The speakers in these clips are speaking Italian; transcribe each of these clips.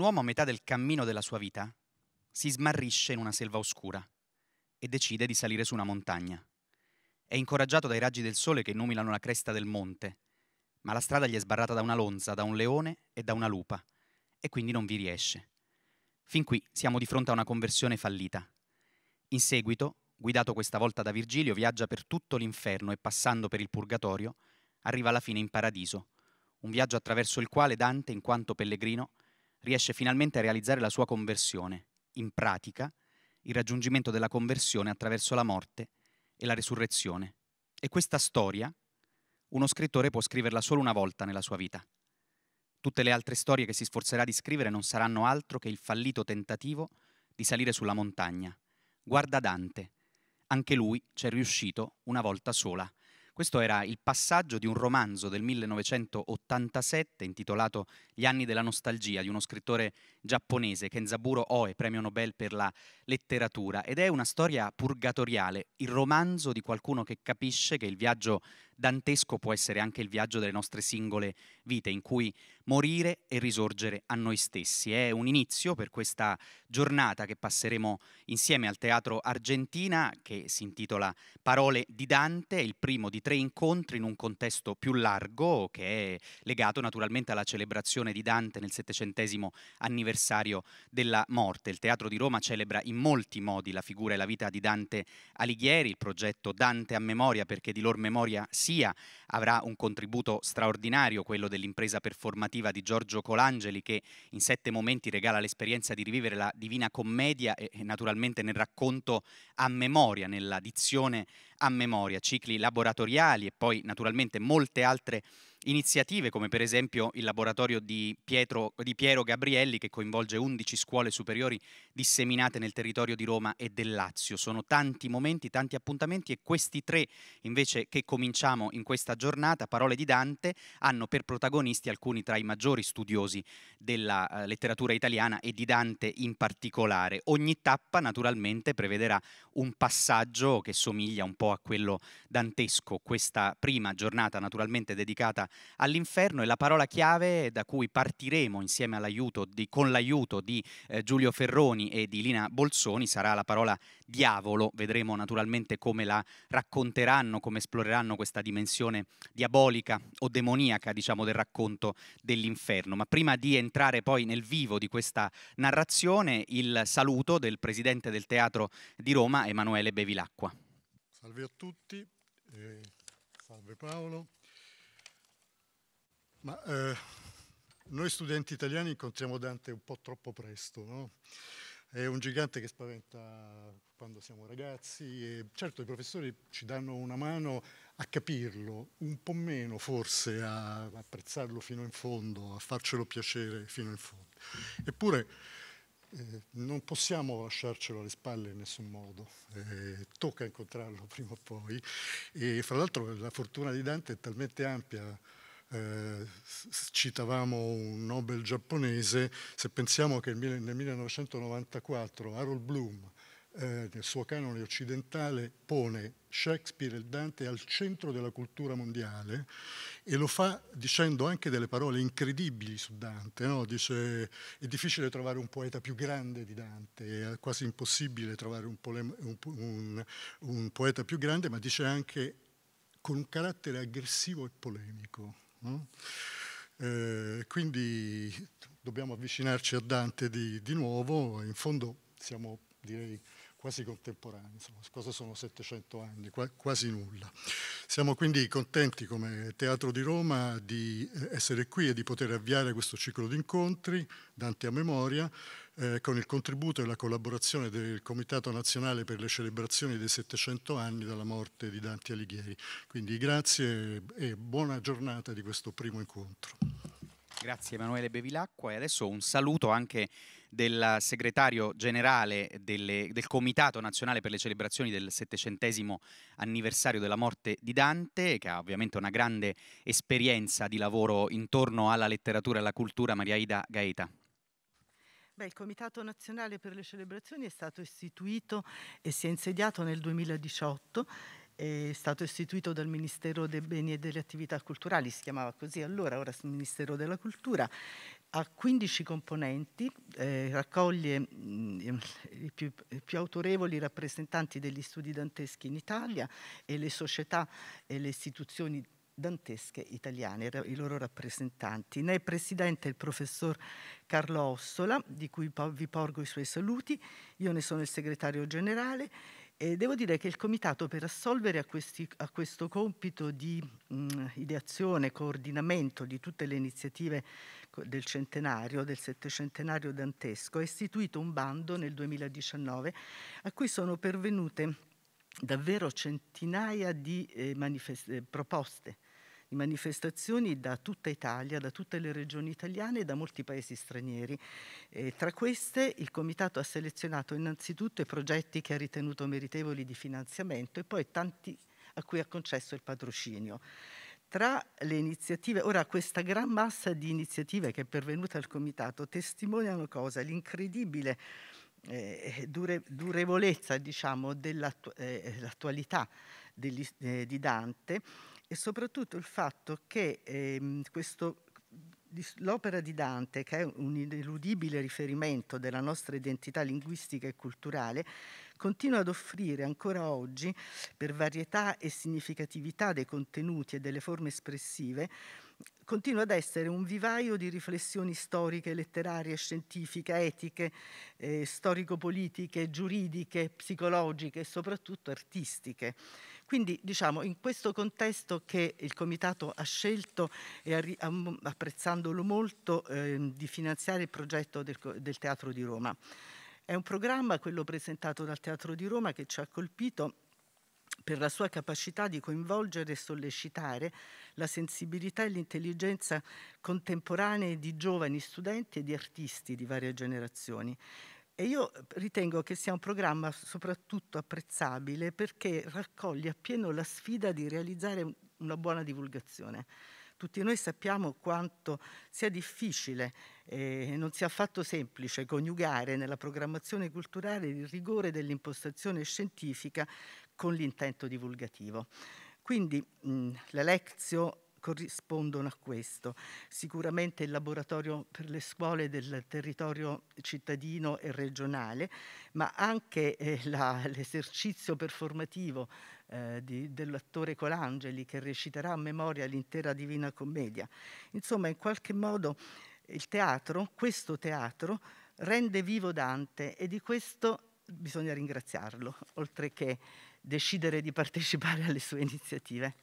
un uomo a metà del cammino della sua vita si smarrisce in una selva oscura e decide di salire su una montagna. È incoraggiato dai raggi del sole che illuminano la cresta del monte, ma la strada gli è sbarrata da una lonza, da un leone e da una lupa, e quindi non vi riesce. Fin qui siamo di fronte a una conversione fallita. In seguito, guidato questa volta da Virgilio, viaggia per tutto l'inferno e passando per il purgatorio, arriva alla fine in paradiso, un viaggio attraverso il quale Dante, in quanto pellegrino, riesce finalmente a realizzare la sua conversione, in pratica il raggiungimento della conversione attraverso la morte e la resurrezione. E questa storia uno scrittore può scriverla solo una volta nella sua vita. Tutte le altre storie che si sforzerà di scrivere non saranno altro che il fallito tentativo di salire sulla montagna. Guarda Dante, anche lui c'è riuscito una volta sola. Questo era il passaggio di un romanzo del 1987 intitolato Gli anni della nostalgia di uno scrittore giapponese, Kenzaburo Oe, premio Nobel per la letteratura, ed è una storia purgatoriale, il romanzo di qualcuno che capisce che il viaggio dantesco può essere anche il viaggio delle nostre singole vite, in cui morire e risorgere a noi stessi. È un inizio per questa giornata che passeremo insieme al Teatro Argentina, che si intitola Parole di Dante, il primo di tre incontri in un contesto più largo, che è legato naturalmente alla celebrazione di Dante nel settecentesimo anniversario anniversario della morte. Il Teatro di Roma celebra in molti modi la figura e la vita di Dante Alighieri, il progetto Dante a memoria perché di lor memoria sia avrà un contributo straordinario, quello dell'impresa performativa di Giorgio Colangeli che in sette momenti regala l'esperienza di rivivere la Divina Commedia e naturalmente nel racconto a memoria, nella dizione a memoria, cicli laboratoriali e poi naturalmente molte altre iniziative come per esempio il laboratorio di, Pietro, di, Piero Gabrielli che coinvolge 11 scuole superiori disseminate nel territorio di Roma e del Lazio. Sono tanti momenti, tanti appuntamenti e questi tre invece che cominciamo in questa giornata, Parole di Dante, hanno per protagonisti alcuni tra i maggiori studiosi della eh, letteratura italiana e di Dante in particolare. Ogni tappa naturalmente prevederà un passaggio che somiglia un po' po' a quello dantesco, questa prima giornata naturalmente dedicata all'inferno e la parola chiave da cui partiremo insieme all'aiuto di, con l'aiuto di eh, Giulio Ferroni e di Lina Bolzoni sarà la parola diavolo, vedremo naturalmente come la racconteranno, come esploreranno questa dimensione diabolica o demoniaca diciamo del racconto dell'inferno, ma prima di entrare poi nel vivo di questa narrazione il saluto del presidente del Teatro di Roma Emanuele Bevilacqua. Salve a tutti, eh, salve Paolo. Ma eh, noi studenti italiani incontriamo Dante un po' troppo presto, no? È un gigante che spaventa quando siamo ragazzi e certo i professori ci danno una mano a capirlo, un po' meno forse a apprezzarlo fino in fondo, a farcelo piacere fino in fondo. Eppure eh, non possiamo lasciarcelo alle spalle in nessun modo, eh, tocca incontrarlo prima o poi. E fra l'altro la fortuna di Dante è talmente ampia, eh, citavamo un Nobel giapponese, se pensiamo che nel 1994 Harold Bloom, eh, nel suo canone occidentale, pone Shakespeare e Dante al centro della cultura mondiale e lo fa dicendo anche delle parole incredibili su Dante. No? Dice è difficile trovare un poeta più grande di Dante, è quasi impossibile trovare un, polema, un, un, un poeta più grande, ma dice anche con un carattere aggressivo e polemico. No? Eh, quindi dobbiamo avvicinarci a Dante di, di nuovo, in fondo siamo direi quasi contemporanei, insomma, cosa sono 700 anni, quasi nulla. Siamo quindi contenti come Teatro di Roma di eh, essere qui e di poter avviare questo ciclo di incontri, Dante a memoria, eh, con il contributo e la collaborazione del Comitato Nazionale per le celebrazioni dei 700 anni dalla morte di Dante Alighieri. Quindi grazie e buona giornata di questo primo incontro. Grazie Emanuele Bevilacqua e adesso un saluto anche del segretario generale delle, del Comitato Nazionale per le celebrazioni del settecentesimo anniversario della morte di Dante, che ha ovviamente una grande esperienza di lavoro intorno alla letteratura e alla cultura, Maria Ida Gaeta. Beh, il Comitato Nazionale per le Celebrazioni è stato istituito e si è insediato nel 2018 è stato istituito dal Ministero dei Beni e delle Attività Culturali, si chiamava così allora, ora è il Ministero della Cultura, ha 15 componenti, eh, raccoglie mh, mm, i, più, i più, autorevoli rappresentanti degli studi danteschi in Italia e le società e le istituzioni dantesche italiane, i loro rappresentanti. Ne è presidente il professor Carlo Ossola, di cui vi porgo i suoi saluti, io ne sono il segretario generale e devo dire che il Comitato per assolvere a, questi, a questo compito di mh, ideazione e coordinamento di tutte le iniziative del centenario, del settecentenario dantesco, ha istituito un bando nel 2019 a cui sono pervenute davvero centinaia di eh, eh proposte in manifestazioni da tutta Italia, da tutte le regioni italiane e da molti paesi stranieri. E tra queste il Comitato ha selezionato innanzitutto i progetti che ha ritenuto meritevoli di finanziamento e poi tanti a cui ha concesso il patrocinio tra le iniziative, ora questa gran massa di iniziative che è pervenuta al Comitato testimoniano cosa? L'incredibile eh, dure, durevolezza diciamo, dell'attualità eh, eh, eh, di Dante e soprattutto il fatto che ehm, l'opera di Dante, che è un ineludibile riferimento della nostra identità linguistica e culturale, continua ad offrire ancora oggi, per varietà e significatività dei contenuti e delle forme espressive, continua ad essere un vivaio di riflessioni storiche, letterarie, scientifiche, etiche, eh, storico-politiche, giuridiche, psicologiche e soprattutto artistiche. Quindi diciamo in questo contesto che il Comitato ha scelto e mm, apprezzandolo molto eh, di finanziare il progetto del, del Teatro di Roma. È un programma, quello presentato dal Teatro di Roma, che ci ha colpito per la sua capacità di coinvolgere e sollecitare la sensibilità e l'intelligenza contemporanee di giovani studenti e di artisti di varie generazioni. E io ritengo che sia un programma soprattutto apprezzabile perché raccoglie appieno la sfida di realizzare una buona divulgazione. Tutti noi sappiamo quanto sia difficile eh, non sia affatto semplice coniugare nella programmazione culturale il rigore dell'impostazione scientifica con l'intento divulgativo. Quindi l'Alexio corrispondono a questo. Sicuramente il laboratorio per le scuole del territorio cittadino e regionale, ma anche eh, l'esercizio performativo eh, dell'attore Colangeli che reciterà a memoria l'intera Divina Commedia. Insomma, in qualche modo il teatro, questo teatro, rende vivo Dante e di questo bisogna ringraziarlo, oltre che decidere di partecipare alle sue iniziative.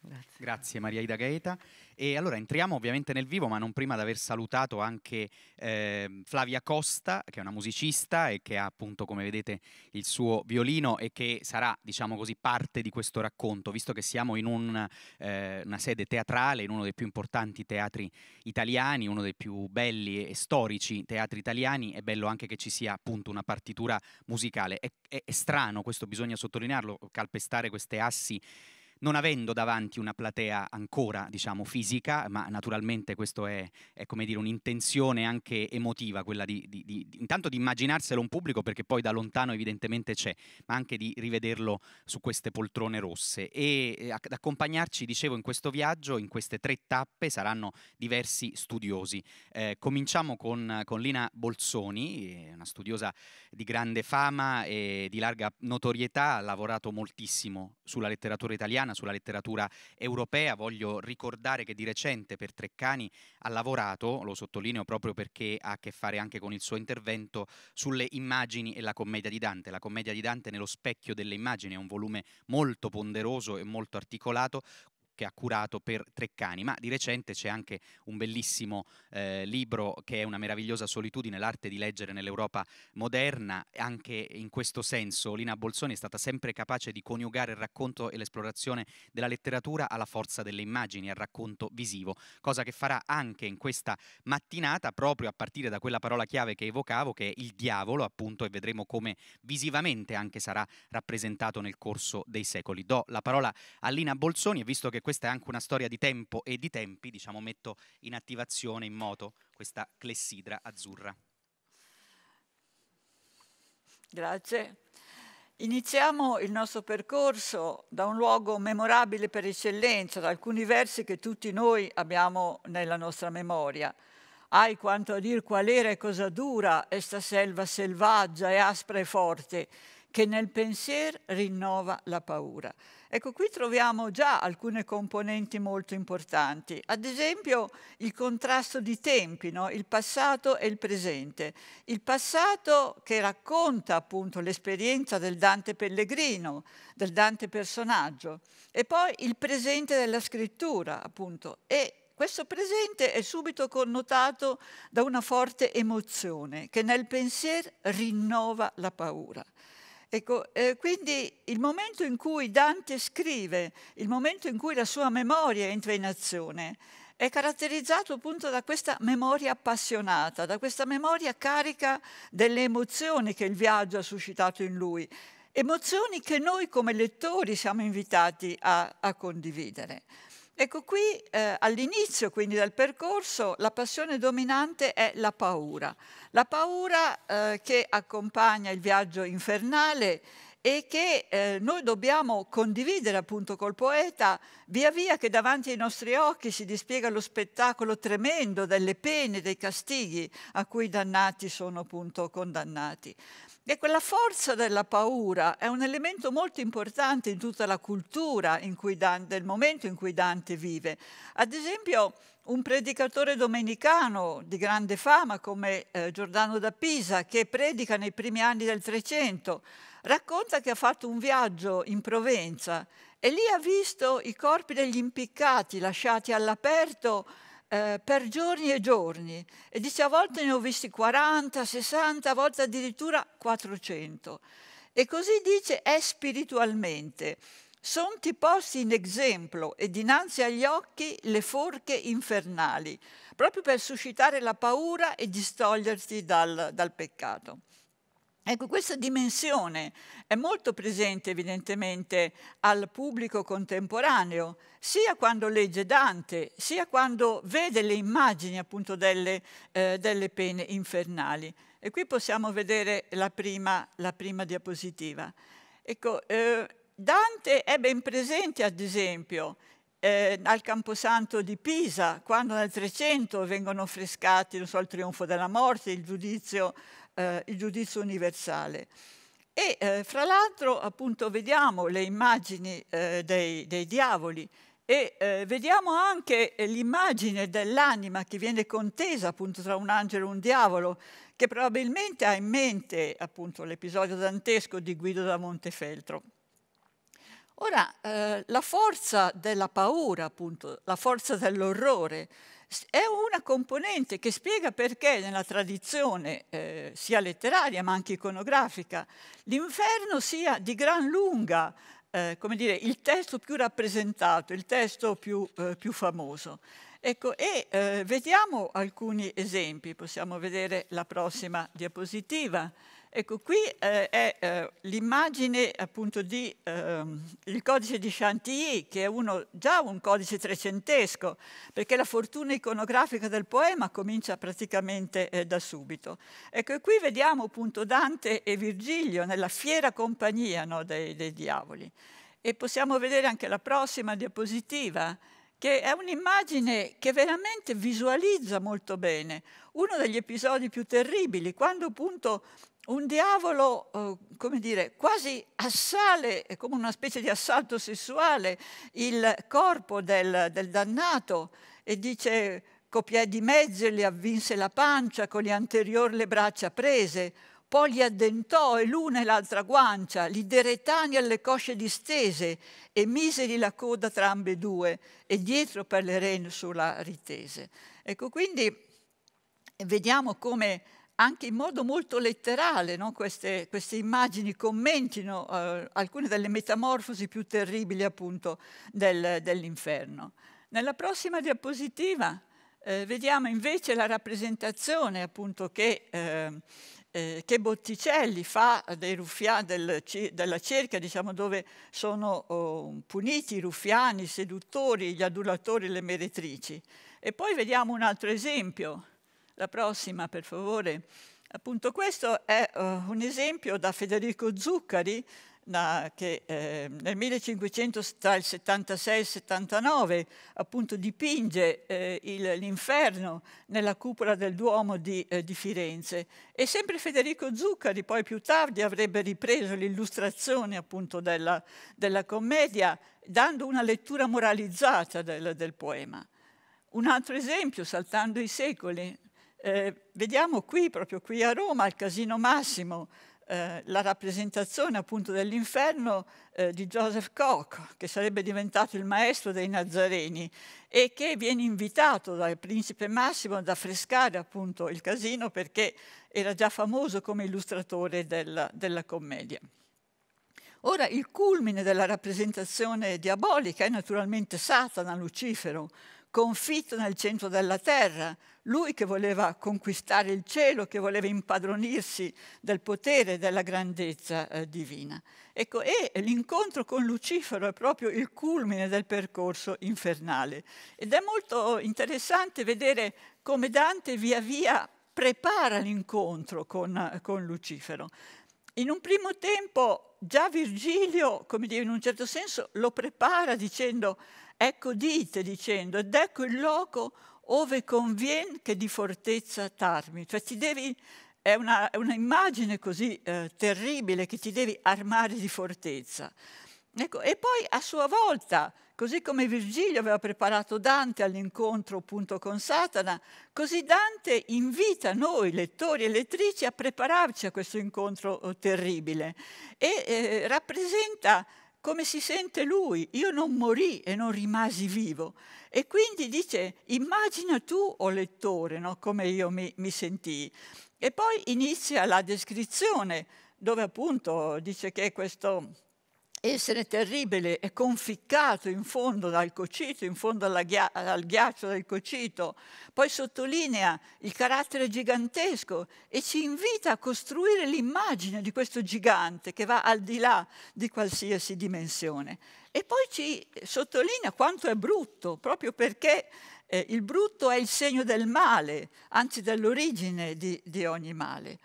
Grazie. Grazie. Maria Ida Gaeta. E allora entriamo ovviamente nel vivo, ma non prima di aver salutato anche eh, Flavia Costa, che è una musicista e che ha appunto, come vedete, il suo violino e che sarà, diciamo così, parte di questo racconto, visto che siamo in un, eh, una sede teatrale, in uno dei più importanti teatri italiani, uno dei più belli e storici teatri italiani, è bello anche che ci sia appunto una partitura musicale. È, è, è strano, questo bisogna sottolinearlo, calpestare queste assi non avendo davanti una platea ancora diciamo, fisica, ma naturalmente questa è, è dire, un'intenzione anche emotiva, quella di, di, di, intanto di immaginarselo un pubblico perché poi da lontano evidentemente c'è, ma anche di rivederlo su queste poltrone rosse. E ad accompagnarci, dicevo, in questo viaggio, in queste tre tappe saranno diversi studiosi. Eh, cominciamo con, con Lina Bolzoni, eh, una studiosa di grande fama e di larga notorietà, ha lavorato moltissimo sulla letteratura italiana italiana, sulla letteratura europea. Voglio ricordare che di recente per Treccani ha lavorato, lo sottolineo proprio perché ha a che fare anche con il suo intervento, sulle immagini e la commedia di Dante. La commedia di Dante nello specchio delle immagini è un volume molto ponderoso e molto articolato che ha curato per Treccani, ma di recente c'è anche un bellissimo eh, libro che è una meravigliosa solitudine, l'arte di leggere nell'Europa moderna, anche in questo senso Lina Bolzoni è stata sempre capace di coniugare il racconto e l'esplorazione della letteratura alla forza delle immagini, al racconto visivo, cosa che farà anche in questa mattinata proprio a partire da quella parola chiave che evocavo che è il diavolo appunto e vedremo come visivamente anche sarà rappresentato nel corso dei secoli. Do la parola a Lina Bolzoni e visto che questa è anche una storia di tempo e di tempi, diciamo, metto in attivazione, in moto, questa clessidra azzurra. Grazie. Iniziamo il nostro percorso da un luogo memorabile per eccellenza, da alcuni versi che tutti noi abbiamo nella nostra memoria. Ai quanto a dir qual era e cosa dura questa selva selvaggia e aspra e forte, che nel pensier rinnova la paura. Ecco, qui troviamo già alcune componenti molto importanti, ad esempio il contrasto di tempi, no? il passato e il presente. Il passato che racconta appunto l'esperienza del Dante pellegrino, del Dante personaggio, e poi il presente della scrittura, appunto, e questo presente è subito connotato da una forte emozione che nel pensiero rinnova la paura. Ecco, eh, quindi il momento in cui Dante scrive, il momento in cui la sua memoria entra in azione, è caratterizzato appunto da questa memoria appassionata, da questa memoria carica delle emozioni che il viaggio ha suscitato in lui, emozioni che noi come lettori siamo invitati a, a condividere. Ecco qui eh, all'inizio quindi del percorso la passione dominante è la paura, la paura eh, che accompagna il viaggio infernale e che eh, noi dobbiamo condividere appunto col poeta via via che davanti ai nostri occhi si dispiega lo spettacolo tremendo delle pene, dei castighi a cui i dannati sono appunto condannati. E quella forza della paura è un elemento molto importante in tutta la cultura in Dante, del momento in cui Dante vive. Ad esempio, un predicatore domenicano di grande fama come eh, Giordano da Pisa, che predica nei primi anni del Trecento, racconta che ha fatto un viaggio in Provenza e lì ha visto i corpi degli impiccati lasciati all'aperto eh, per giorni e giorni e dice a volte ne ho visti 40, 60, a volte addirittura 400. E così dice è spiritualmente. Sono ti posti in exemplo e dinanzi agli occhi le forche infernali, proprio per suscitare la paura e distoglierti dal, dal peccato. Ecco, questa dimensione è molto presente evidentemente al pubblico contemporaneo, sia quando legge Dante, sia quando vede le immagini appunto delle, eh, delle pene infernali. E qui possiamo vedere la prima, la prima diapositiva. Ecco, eh, Dante è ben presente ad esempio eh, al Camposanto di Pisa, quando nel 300 vengono affrescati so, il trionfo della morte, il giudizio eh, il giudizio universale. E eh, fra l'altro appunto vediamo le immagini eh, dei, dei, diavoli e eh, vediamo anche l'immagine dell'anima che viene contesa appunto tra un angelo e un diavolo, che probabilmente ha in mente appunto l'episodio dantesco di Guido da Montefeltro. Ora, eh, la forza della paura appunto, la forza dell'orrore, è una componente che spiega perché nella tradizione eh, sia letteraria ma anche iconografica l'inferno sia di gran lunga eh, come dire, il testo più rappresentato, il testo più, eh, più famoso. Ecco, e eh, vediamo alcuni esempi, possiamo vedere la prossima diapositiva. Ecco, qui eh, è eh, l'immagine appunto di ehm, il codice di Chantilly, che è uno, già un codice trecentesco, perché la fortuna iconografica del poema comincia praticamente eh, da subito. Ecco, e qui vediamo appunto Dante e Virgilio nella fiera compagnia no, dei, dei diavoli. E possiamo vedere anche la prossima diapositiva, che è un'immagine che veramente visualizza molto bene uno degli episodi più terribili, quando appunto un diavolo, eh, come dire, quasi assale, come una specie di assalto sessuale, il corpo del, del dannato e dice copiai di mezzo e gli avvinse la pancia, con gli anteriori le braccia prese, poi gli addentò e l'una e l'altra guancia, li deretani alle cosce distese e miseli la coda tra ambe due e dietro per le reni sulla ritese. Ecco, quindi vediamo come anche in modo molto letterale no? queste, queste, immagini commentino eh, alcune delle metamorfosi più terribili appunto del, dell'inferno. Nella prossima diapositiva eh, vediamo invece la rappresentazione appunto che, eh, eh che Botticelli fa dei ruffiani, del, della cerca diciamo, dove sono oh, puniti i ruffiani, i seduttori, gli adulatori, le meretrici. E poi vediamo un altro esempio la prossima, per favore. Appunto questo è uh, un esempio da Federico Zuccari na, che eh, nel 1500 tra il 76 e il 79 appunto dipinge eh, l'inferno nella cupola del Duomo di, eh, di, Firenze e sempre Federico Zuccari poi più tardi avrebbe ripreso l'illustrazione appunto della, della, commedia dando una lettura moralizzata del, del poema. Un altro esempio, saltando i secoli, eh, vediamo qui, proprio qui a Roma, al Casino Massimo, eh, la rappresentazione appunto dell'inferno eh, di Joseph Koch, che sarebbe diventato il maestro dei Nazareni e che viene invitato dal principe Massimo ad affrescare appunto il casino perché era già famoso come illustratore della, della commedia. Ora il culmine della rappresentazione diabolica è naturalmente Satana, Lucifero, confitto nel centro della terra, lui che voleva conquistare il cielo, che voleva impadronirsi del potere della grandezza eh, divina. Ecco, e l'incontro con Lucifero è proprio il culmine del percorso infernale. Ed è molto interessante vedere come Dante via via prepara l'incontro con, eh, con Lucifero. In un primo tempo già Virgilio, come dire, in un certo senso lo prepara dicendo Ecco dite dicendo, ed ecco il luogo ove convien che di fortezza t'armi. Cioè ti devi, è una, una immagine così eh, terribile che ti devi armare di fortezza. Ecco, e poi a sua volta, così come Virgilio aveva preparato Dante all'incontro appunto con Satana, così Dante invita noi, lettori e lettrici, a prepararci a questo incontro oh, terribile e eh, rappresenta come si sente lui, io non morì e non rimasi vivo. E quindi dice, immagina tu, o oh lettore, no? come io mi, mi sentii. E poi inizia la descrizione, dove appunto dice che questo essere terribile e conficcato in fondo dal cocito, in fondo ghi al ghiaccio del cocito, poi sottolinea il carattere gigantesco e ci invita a costruire l'immagine di questo gigante che va al di là di qualsiasi dimensione. E poi ci sottolinea quanto è brutto, proprio perché eh, il brutto è il segno del male, anzi dell'origine di, di ogni male.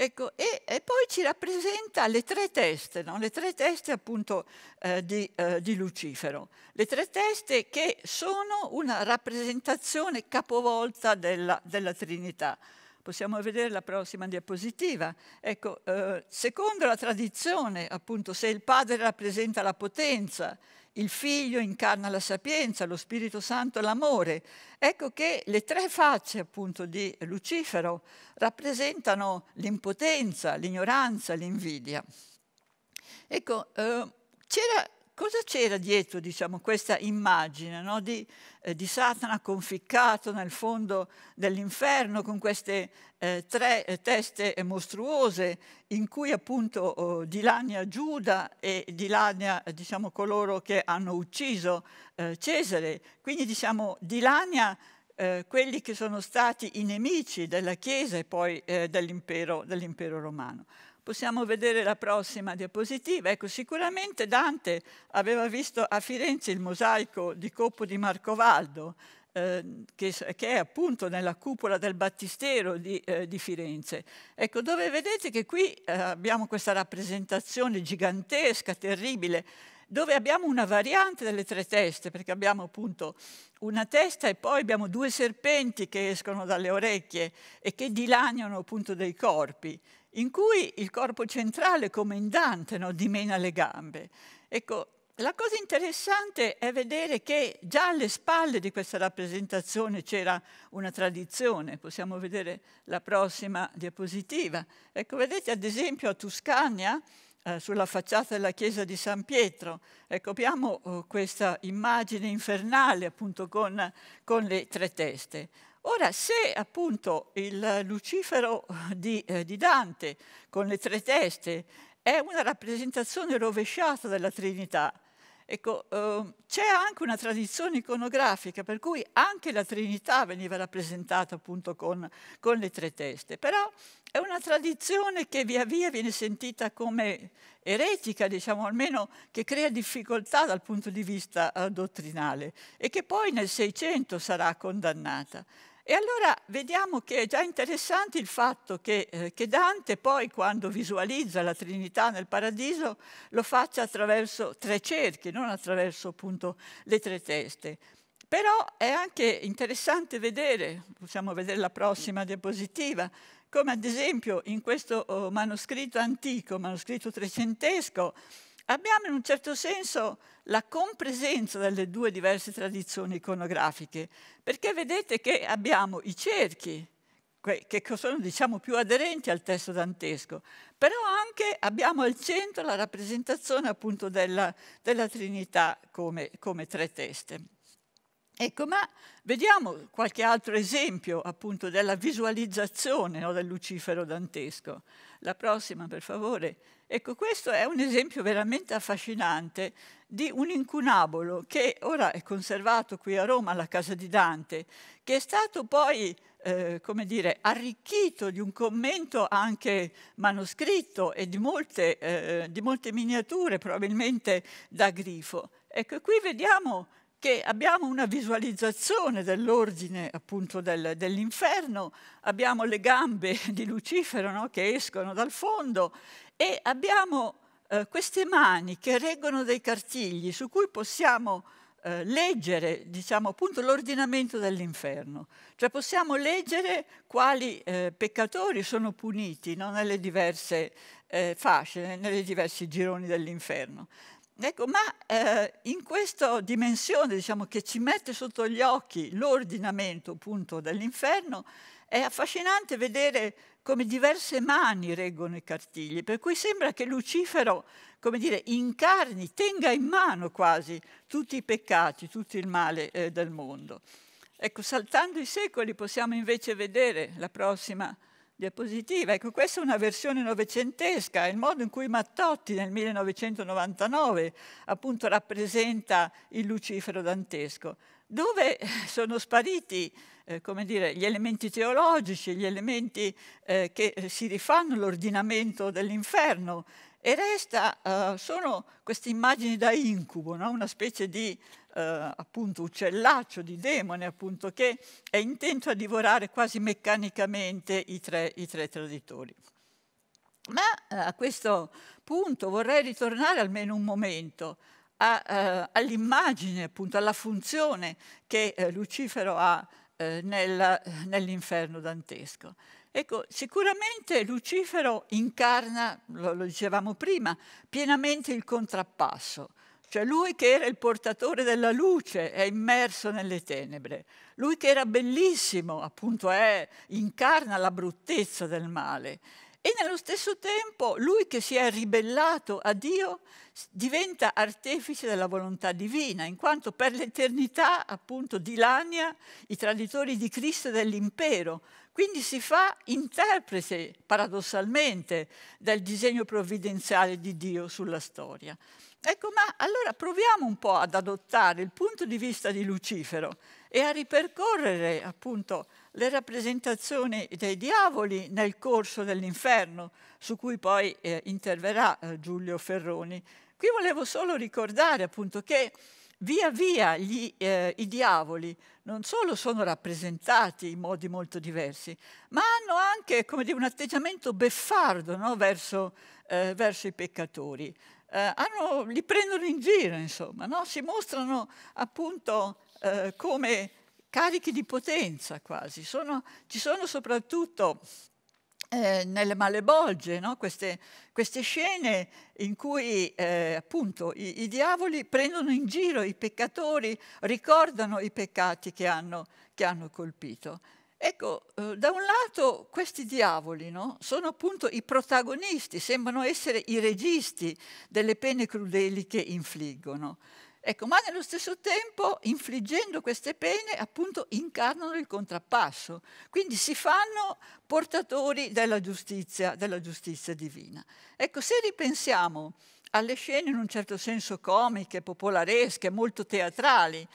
Ecco, e, e, poi ci rappresenta le tre teste, no? le tre teste appunto eh, di, eh, di, Lucifero, le tre teste che sono una rappresentazione capovolta della, della Trinità. Possiamo vedere la prossima diapositiva. Ecco, eh, secondo la tradizione, appunto, se il padre rappresenta la potenza, il figlio incarna la sapienza, lo Spirito Santo l'amore. Ecco che le tre facce appunto di Lucifero rappresentano l'impotenza, l'ignoranza, l'invidia. Ecco, eh, c'era cosa c'era dietro diciamo, questa immagine no? di, eh, di, Satana conficcato nel fondo dell'inferno con queste eh, tre eh, teste mostruose in cui appunto oh, dilania Giuda e dilania diciamo, coloro che hanno ucciso eh, Cesare. Quindi diciamo, dilania eh, quelli che sono stati i nemici della Chiesa e poi eh, dell'impero, dell'impero romano. Possiamo vedere la prossima diapositiva. Ecco, sicuramente Dante aveva visto a Firenze il mosaico di Coppo di Marcovaldo, eh, che, che, è appunto nella cupola del battistero di, eh, di Firenze. Ecco, dove vedete che qui eh, abbiamo questa rappresentazione gigantesca, terribile, dove abbiamo una variante delle tre teste, perché abbiamo appunto una testa e poi abbiamo due serpenti che escono dalle orecchie e che dilaniano appunto dei corpi in cui il corpo centrale, come in Dante, no, dimena le gambe. Ecco, la cosa interessante è vedere che già alle spalle di questa rappresentazione c'era una tradizione, possiamo vedere la prossima diapositiva. Ecco, vedete ad esempio a Tuscania, eh, sulla facciata della chiesa di San Pietro, ecco, eh, abbiamo oh, questa immagine infernale appunto con, con le tre teste. Ora, se appunto il Lucifero di, eh, di Dante con le tre teste è una rappresentazione rovesciata della Trinità, Ecco, eh, c'è anche una tradizione iconografica per cui anche la Trinità veniva rappresentata appunto con, con, le tre teste, però è una tradizione che via via viene sentita come eretica, diciamo almeno che crea difficoltà dal punto di vista eh, dottrinale e che poi nel Seicento sarà condannata. E allora vediamo che è già interessante il fatto che, eh, che, Dante poi quando visualizza la Trinità nel paradiso lo faccia attraverso tre cerchi, non attraverso appunto le tre teste. Però è anche interessante vedere, possiamo vedere la prossima diapositiva, come ad esempio in questo oh, manoscritto antico, manoscritto trecentesco, abbiamo in un certo senso la compresenza delle due diverse tradizioni iconografiche, perché vedete che abbiamo i cerchi, che sono diciamo più aderenti al testo dantesco, però anche abbiamo al centro la rappresentazione appunto della, della Trinità come, come tre teste. Ecco, ma vediamo qualche altro esempio appunto della visualizzazione no, del Lucifero dantesco. La prossima, per favore. Ecco, questo è un esempio veramente affascinante di un incunabolo che ora è conservato qui a Roma, alla casa di Dante, che è stato poi, eh, come dire, arricchito di un commento anche manoscritto e di molte, eh, di molte miniature, probabilmente da grifo. Ecco, qui vediamo che abbiamo una visualizzazione dell'ordine appunto del, dell'inferno, abbiamo le gambe di Lucifero no, che escono dal fondo e abbiamo eh, queste mani che reggono dei cartigli su cui possiamo eh, leggere diciamo, appunto l'ordinamento dell'inferno, cioè possiamo leggere quali eh, peccatori sono puniti no? nelle diverse eh, fasce, nei diversi gironi dell'inferno. Ecco, ma eh, in questa dimensione diciamo, che ci mette sotto gli occhi l'ordinamento appunto dell'inferno, è affascinante vedere come diverse mani reggono i cartigli, per cui sembra che Lucifero, come dire, incarni, tenga in mano quasi tutti i peccati, tutto il male eh, del mondo. Ecco, saltando i secoli possiamo invece vedere la prossima diapositiva. Ecco, questa è una versione novecentesca, il modo in cui Mattotti nel 1999 appunto rappresenta il Lucifero dantesco, dove sono spariti eh, come dire, gli elementi teologici, gli elementi eh, che eh, si rifanno all'ordinamento dell'inferno e resta, eh, sono queste immagini da incubo, no? una specie di eh, appunto uccellaccio, di demone appunto, che è intento a divorare quasi meccanicamente i tre, i tre traditori. Ma a questo punto vorrei ritornare almeno un momento eh, all'immagine, appunto, alla funzione che eh, Lucifero ha eh, nella, nell'inferno dantesco. Ecco, sicuramente Lucifero incarna, lo, lo dicevamo prima, pienamente il contrappasso, cioè lui che era il portatore della luce è immerso nelle tenebre, lui che era bellissimo, appunto, è, incarna la bruttezza del male e nello stesso tempo lui che si è ribellato a Dio diventa artefice della volontà divina, in quanto per l'eternità appunto dilania i traditori di Cristo e dell'impero, quindi si fa interprete paradossalmente del disegno provvidenziale di Dio sulla storia. Ecco, ma allora proviamo un po' ad adottare il punto di vista di Lucifero e a ripercorrere appunto le rappresentazioni dei diavoli nel corso dell'inferno, su cui poi eh, interverrà eh, Giulio Ferroni. Qui volevo solo ricordare appunto che via via gli, eh, i diavoli non solo sono rappresentati in modi molto diversi, ma hanno anche come dire, un atteggiamento beffardo no? verso, eh, verso, i peccatori. Eh, hanno, li prendono in giro, insomma, no? si mostrano appunto eh, come carichi di potenza quasi, sono, ci sono soprattutto eh, nelle malebolge, no? queste, queste, scene in cui eh, appunto i, i, diavoli prendono in giro i peccatori, ricordano i peccati che hanno, che hanno colpito. Ecco, eh, da un lato questi diavoli no? sono appunto i protagonisti, sembrano essere i registi delle pene crudeli che infliggono. Ecco, ma nello stesso tempo, infliggendo queste pene, appunto incarnano il contrappasso, quindi si fanno portatori della giustizia, della giustizia divina. Ecco, se ripensiamo alle scene in un certo senso comiche, popolaresche, molto teatrali,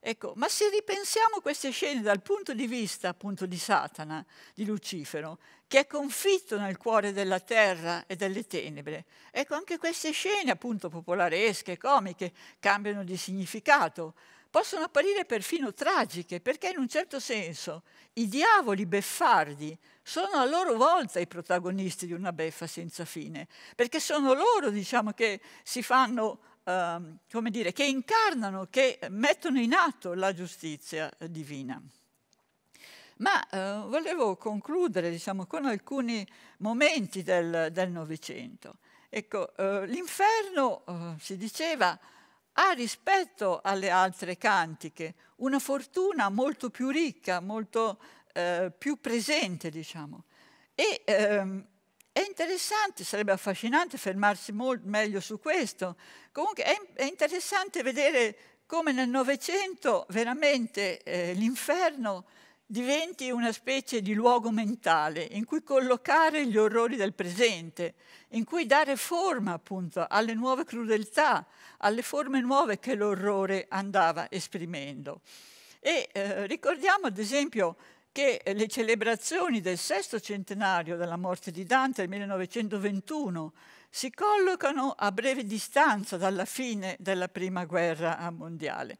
Ecco, ma se ripensiamo queste scene dal punto di vista appunto di Satana, di Lucifero, che è conflitto nel cuore della terra e delle tenebre, ecco anche queste scene appunto popolaresche, comiche, cambiano di significato, possono apparire perfino tragiche, perché in un certo senso i diavoli beffardi sono a loro volta i protagonisti di una beffa senza fine, perché sono loro, diciamo, che si fanno ehm, come dire, che incarnano, che mettono in atto la giustizia divina. Ma eh, volevo concludere diciamo, con alcuni momenti del Novecento. Ecco, eh, l'inferno, eh, si diceva, ha rispetto alle altre cantiche una fortuna molto più ricca, molto eh, più presente, diciamo. E ehm, è interessante, sarebbe affascinante fermarsi molto meglio su questo. Comunque è, è interessante vedere come nel Novecento veramente eh, l'inferno diventi una specie di luogo mentale in cui collocare gli orrori del presente, in cui dare forma appunto alle nuove crudeltà, alle forme nuove che l'orrore andava esprimendo. E eh, ricordiamo ad esempio che eh, le celebrazioni del sesto centenario della morte di Dante nel 1921 si collocano a breve distanza dalla fine della prima guerra eh, mondiale.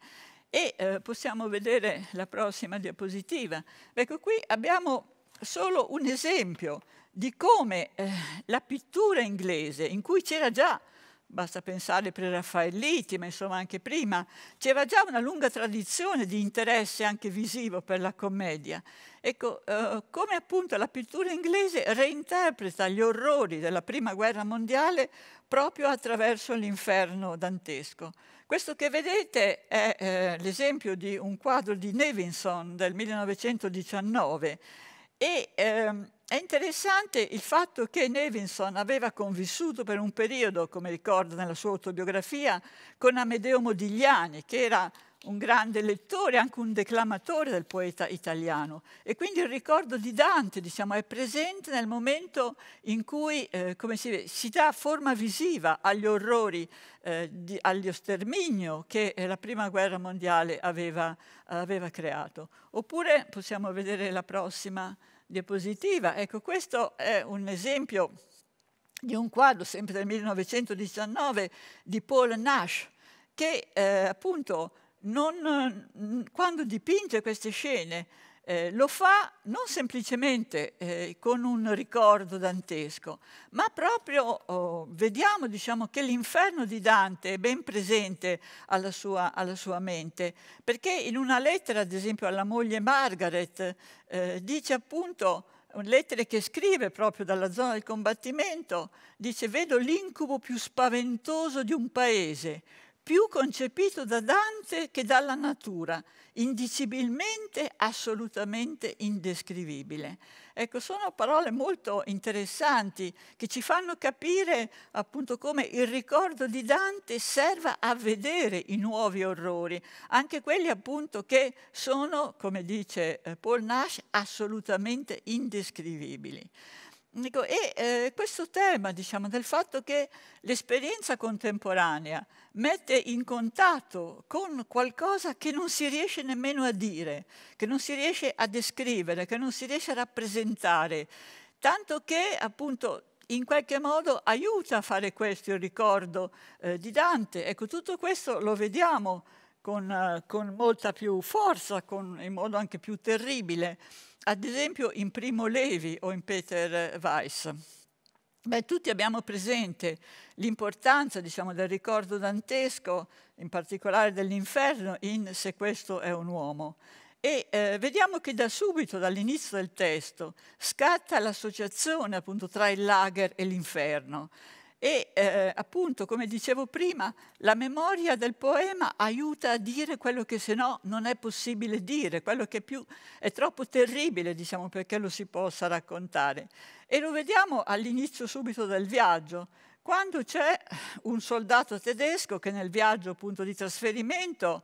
E eh, possiamo vedere la prossima diapositiva. Ecco, qui abbiamo solo un esempio di come eh, la pittura inglese, in cui c'era già basta pensare ai preraffaelliti, ma insomma anche prima, c'era già una lunga tradizione di interesse anche visivo per la commedia. Ecco, eh, come appunto la pittura inglese reinterpreta gli orrori della Prima Guerra Mondiale proprio attraverso l'inferno dantesco. Questo che vedete è eh, l'esempio di un quadro di Nevinson del 1919 e... Ehm, è interessante il fatto che Nevinson aveva convissuto per un periodo, come ricorda nella sua autobiografia, con Amedeo Modigliani, che era un grande lettore, anche un declamatore del poeta italiano. E quindi il ricordo di Dante diciamo, è presente nel momento in cui eh, si, si, dà forma visiva agli orrori, eh, di, agli sterminio che eh, la Prima Guerra Mondiale aveva, aveva creato. Oppure possiamo vedere la prossima diapositiva. Ecco, questo è un esempio di un quadro, sempre del 1919, di Paul Nash, che eh, appunto non, quando dipinge queste scene eh, lo fa non semplicemente eh, con un ricordo dantesco, ma proprio oh, vediamo diciamo, che l'inferno di Dante è ben presente alla sua, alla sua, mente, perché in una lettera, ad esempio, alla moglie Margaret, eh, dice appunto lettere che scrive proprio dalla zona del combattimento, dice vedo l'incubo più spaventoso di un paese, più concepito da Dante che dalla natura, indicibilmente, assolutamente indescrivibile. Ecco, sono parole molto interessanti che ci fanno capire appunto come il ricordo di Dante serva a vedere i nuovi orrori, anche quelli appunto che sono, come dice eh, Paul Nash, assolutamente indescrivibili. Dico, e eh, questo tema diciamo, del fatto che l'esperienza contemporanea mette in contatto con qualcosa che non si riesce nemmeno a dire, che non si riesce a descrivere, che non si riesce a rappresentare, tanto che appunto in qualche modo aiuta a fare questo il ricordo eh, di Dante. Ecco, tutto questo lo vediamo con, eh, con molta più forza, con, in modo anche più terribile ad esempio in Primo Levi o in Peter Weiss. Beh, tutti abbiamo presente l'importanza diciamo, del ricordo dantesco, in particolare dell'inferno, in Se questo è un uomo. E eh, vediamo che da subito, dall'inizio del testo, scatta l'associazione appunto tra il lager e l'inferno. E eh, appunto, come dicevo prima, la memoria del poema aiuta a dire quello che se no non è possibile dire, quello che più è troppo terribile, diciamo, perché lo si possa raccontare. E lo vediamo all'inizio subito del viaggio, quando c'è un soldato tedesco che nel viaggio appunto di trasferimento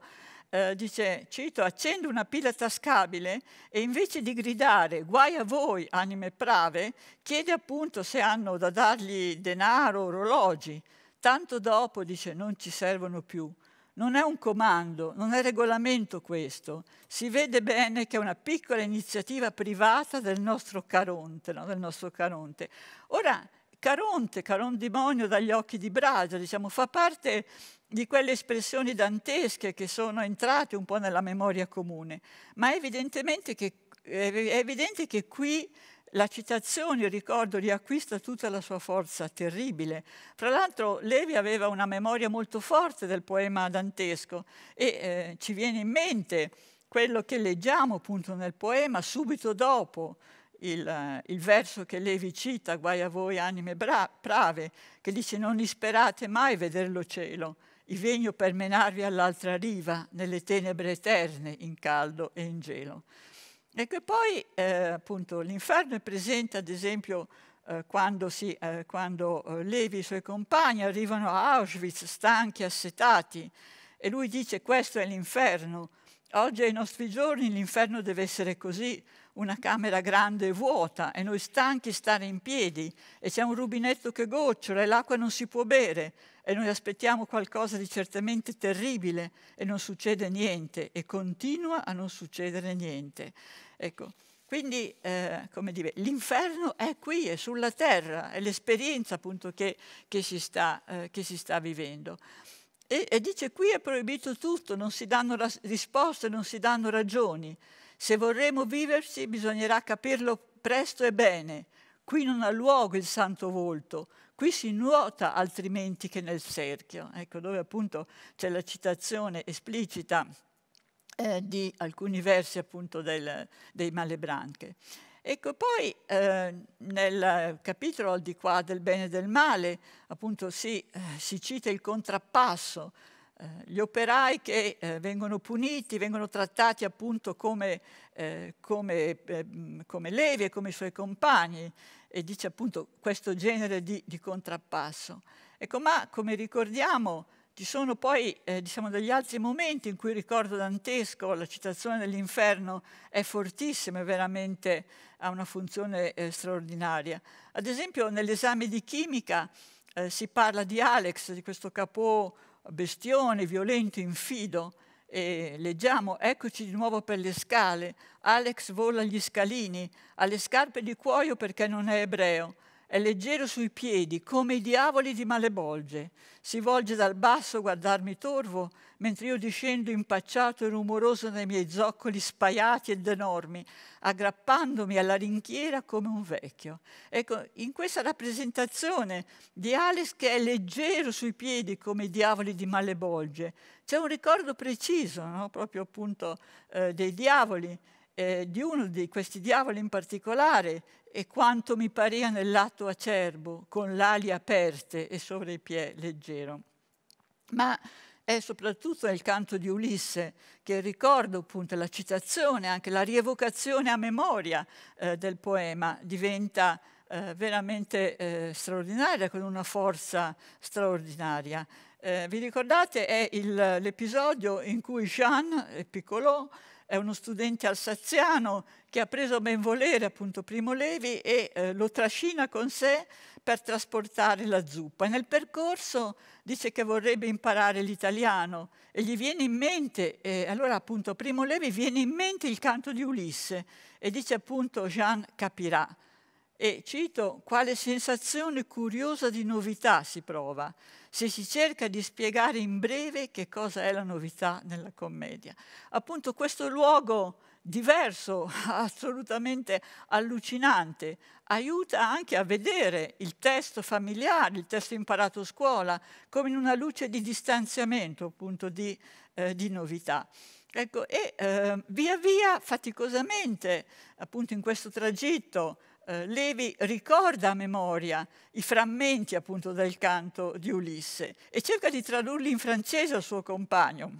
eh, dice, cito, accendo una pila tascabile e invece di gridare guai a voi anime prave, chiede appunto se hanno da dargli denaro, orologi. Tanto dopo, dice, non ci servono più. Non è un comando, non è regolamento questo. Si vede bene che è una piccola iniziativa privata del nostro Caronte. No? Del nostro caronte. Ora, Caronte, Carondimonio dagli occhi di Bragia, diciamo, fa parte di quelle espressioni dantesche che sono entrate un po' nella memoria comune, ma è, che, è evidente che qui la citazione, il ricordo riacquista tutta la sua forza terribile. Fra l'altro Levi aveva una memoria molto forte del poema dantesco e eh, ci viene in mente quello che leggiamo appunto nel poema subito dopo il, eh, il verso che Levi cita, guai a voi anime bra- brave, che dice non disperate mai veder lo cielo i vegno per menarvi all'altra riva, nelle tenebre eterne, in caldo e in gelo. E che poi eh, appunto l'inferno è presente ad esempio eh, quando, si, eh, quando eh, Levi e i suoi compagni arrivano a Auschwitz stanchi, assetati, e lui dice questo è l'inferno. Oggi ai nostri giorni l'inferno deve essere così, una camera grande e vuota e noi stanchi stare in piedi e c'è un rubinetto che gocciola e l'acqua non si può bere e noi aspettiamo qualcosa di certamente terribile e non succede niente e continua a non succedere niente. Ecco. Quindi, eh, come dire, l'inferno è qui, è sulla terra, è l'esperienza appunto che, che, si, sta, eh, che si sta vivendo. E, e, dice qui è proibito tutto, non si danno ras- risposte, non si danno ragioni. Se vorremmo viverci bisognerà capirlo presto e bene. Qui non ha luogo il santo volto, Qui si nuota altrimenti che nel cerchio, ecco, dove appunto c'è la citazione esplicita eh, di alcuni versi appunto del, dei Malebranche. Ecco, poi eh, nel capitolo al di qua del bene e del male, appunto si, eh, si cita il contrappasso, eh, gli operai che eh, vengono puniti, vengono trattati appunto come, eh, come, eh, come Levi e come i suoi compagni, e dice appunto questo genere di, di contrappasso. Ecco, ma come ricordiamo ci sono poi eh, diciamo, degli altri momenti in cui ricordo dantesco, la citazione dell'inferno è fortissima e veramente ha una funzione eh, straordinaria. Ad esempio nell'esame di chimica eh, si parla di Alex, di questo capo bestione, violento, infido, e leggiamo, eccoci di nuovo per le scale, Alex vola gli scalini, ha le scarpe di cuoio perché non è ebreo, è leggero sui piedi, come i diavoli di Malebolge. Si volge dal basso a guardarmi torvo, mentre io discendo impacciato e rumoroso nei miei zoccoli spaiati ed enormi, aggrappandomi alla ringhiera come un vecchio. Ecco, in questa rappresentazione di Alice che è leggero sui piedi come i diavoli di Malebolge, c'è un ricordo preciso, no? proprio appunto eh, dei diavoli, eh, di uno di questi diavoli in particolare, e quanto mi parea nell'atto acerbo, con l'ali aperte e sopra i piedi leggero. Ma è soprattutto nel canto di Ulisse che ricordo appunto la citazione, anche la rievocazione a memoria eh, del poema diventa eh, veramente eh, straordinaria, con una forza straordinaria. Eh, vi ricordate? È l'episodio in cui Jean, Piccolò, è uno studente alsaziano che ha preso benvolere appunto Primo Levi e eh, lo trascina con sé per trasportare la zuppa. Nel percorso dice che vorrebbe imparare l'italiano e gli viene in mente, eh, allora appunto Primo Levi viene in mente il canto di Ulisse e dice appunto Jean capirà. E cito, quale sensazione curiosa di novità si prova se si cerca di spiegare in breve che cosa è la novità nella commedia. Appunto questo luogo diverso, assolutamente allucinante. Aiuta anche a vedere il testo familiare, il testo imparato a scuola, come in una luce di distanziamento, appunto, di, eh, di novità. Ecco, e eh, via via, faticosamente, appunto in questo tragitto, eh, Levi ricorda a memoria i frammenti appunto del canto di Ulisse e cerca di tradurli in francese al suo compagno,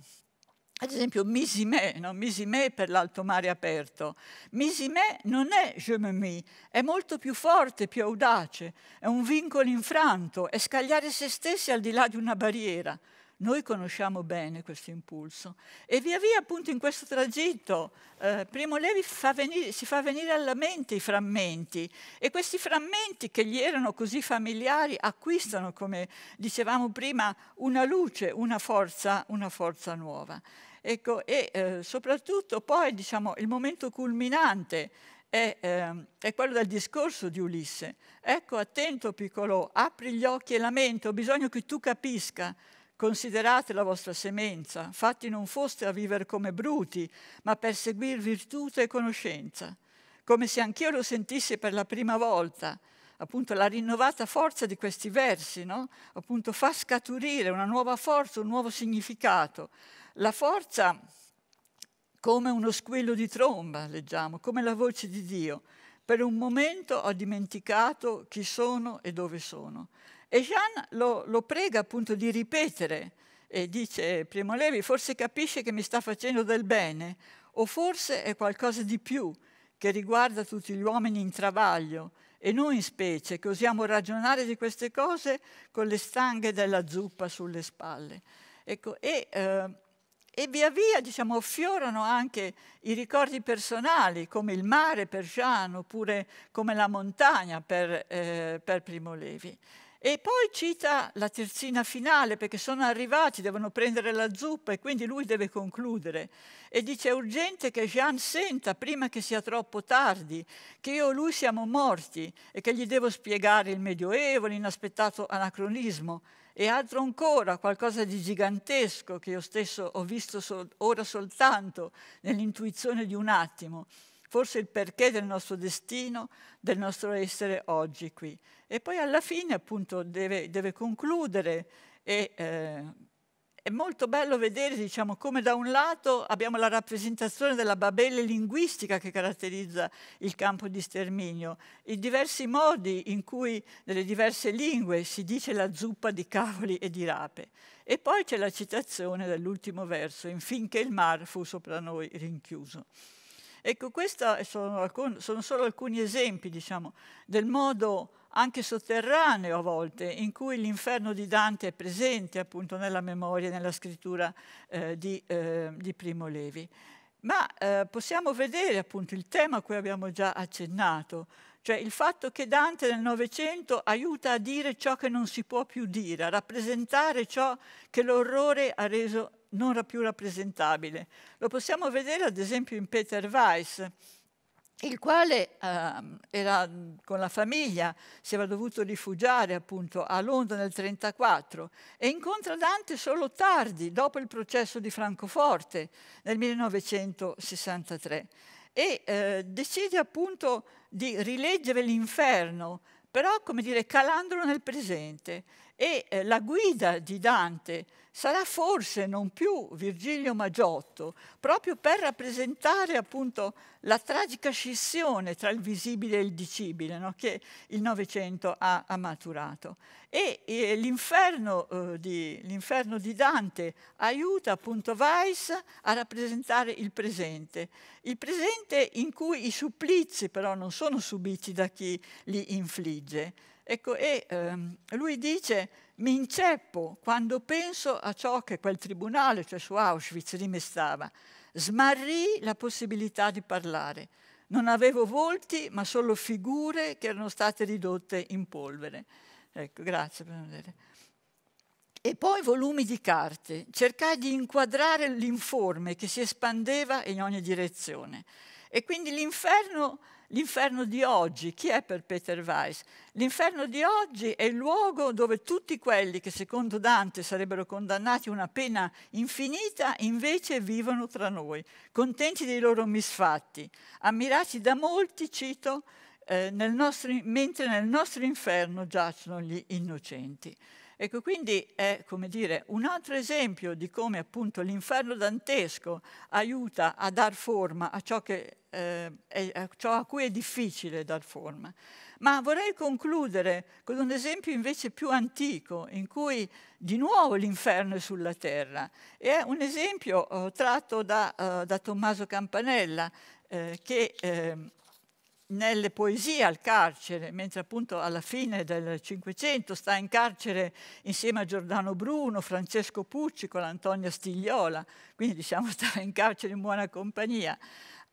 ad esempio Misimè, no? Misimè per l'alto mare aperto. Misimè non è je me mi, è molto più forte, più audace, è un vincolo infranto, è scagliare se stessi al di là di una barriera. Noi conosciamo bene questo impulso. E via via, appunto, in questo tragitto, eh, Primo Levi fa venire, si fa venire alla mente i frammenti e questi frammenti che gli erano così familiari acquistano, come dicevamo prima, una luce, una forza, una forza nuova. Ecco, e eh, soprattutto poi diciamo, il momento culminante è, eh, è, quello del discorso di Ulisse. Ecco, attento piccolo, apri gli occhi e lamento, ho bisogno che tu capisca Considerate la vostra semenza, fatti non foste a vivere come bruti, ma per seguir virtù e conoscenza, come se anch'io lo sentissi per la prima volta, appunto la rinnovata forza di questi versi, no? appunto fa scaturire una nuova forza, un nuovo significato. La forza come uno squillo di tromba, leggiamo, come la voce di Dio. Per un momento ho dimenticato chi sono e dove sono. E Jean lo, lo prega appunto di ripetere e dice Primo Levi, forse capisce che mi sta facendo del bene o forse è qualcosa di più che riguarda tutti gli uomini in travaglio e noi in specie che osiamo ragionare di queste cose con le stanghe della zuppa sulle spalle. Ecco, e, eh, e via via diciamo, affiorano anche i ricordi personali, come il mare per Jean, oppure come la montagna per, eh, per Primo Levi. E poi cita la terzina finale perché sono arrivati, devono prendere la zuppa e quindi lui deve concludere. E dice è urgente che Jean senta prima che sia troppo tardi, che io e lui siamo morti e che gli devo spiegare il Medioevo, l'inaspettato anacronismo e altro ancora, qualcosa di gigantesco che io stesso ho visto sol ora soltanto nell'intuizione di un attimo forse il perché del nostro destino, del nostro essere oggi qui. E poi alla fine appunto deve, deve concludere e eh, è molto bello vedere diciamo, come da un lato abbiamo la rappresentazione della babele linguistica che caratterizza il campo di sterminio, i diversi modi in cui nelle diverse lingue si dice la zuppa di cavoli e di rape. E poi c'è la citazione dell'ultimo verso, «Infinché il mar fu sopra noi rinchiuso. Ecco, questi sono, sono solo alcuni esempi, diciamo, del modo anche sotterraneo a volte, in cui l'inferno di Dante è presente appunto nella memoria, nella scrittura eh, di, eh, di, Primo Levi. Ma eh, possiamo vedere appunto il tema a cui abbiamo già accennato, cioè il fatto che Dante nel Novecento aiuta a dire ciò che non si può più dire, a rappresentare ciò che l'orrore ha reso non era più rappresentabile. Lo possiamo vedere ad esempio in Peter Weiss, il quale eh, era con la famiglia, si era dovuto rifugiare appunto a Londra nel 1934 e incontra Dante solo tardi, dopo il processo di Francoforte nel 1963 e eh, decide appunto di rileggere l'inferno, però come dire calandolo nel presente e eh, la guida di Dante sarà forse non più Virgilio Magiotto, proprio per rappresentare appunto la tragica scissione tra il visibile e il dicibile no? che il Novecento ha, ha, maturato. E, e l'inferno, eh, di, di, Dante aiuta appunto Weiss a rappresentare il presente, il presente in cui i supplizi però non sono subiti da chi li infligge, Ecco, e ehm, lui dice, mi inceppo quando penso a ciò che quel tribunale, cioè su Auschwitz, rimestava. Smarrì la possibilità di parlare. Non avevo volti, ma solo figure che erano state ridotte in polvere. Ecco, grazie per vedere. E poi volumi di carte. Cercai di inquadrare l'informe che si espandeva in ogni direzione. E quindi l'inferno L'inferno di oggi, chi è per Peter Weiss? L'inferno di oggi è il luogo dove tutti quelli che secondo Dante sarebbero condannati a una pena infinita invece vivono tra noi, contenti dei loro misfatti, ammirati da molti, cito, eh, nel nostro, mentre nel nostro inferno giacciono gli innocenti. Ecco, quindi è, come dire, un altro esempio di come appunto l'inferno dantesco aiuta a dar forma a ciò, che, eh, è, a ciò a cui è difficile dar forma. Ma vorrei concludere con un esempio invece più antico, in cui di nuovo l'inferno è sulla terra. E è un esempio eh, tratto da, eh, da, Tommaso Campanella, eh, che ehm, nelle poesie al carcere, mentre appunto alla fine del Cinquecento sta in carcere insieme a Giordano Bruno, Francesco Pucci con Antonia Stigliola, quindi diciamo stava in carcere in buona compagnia.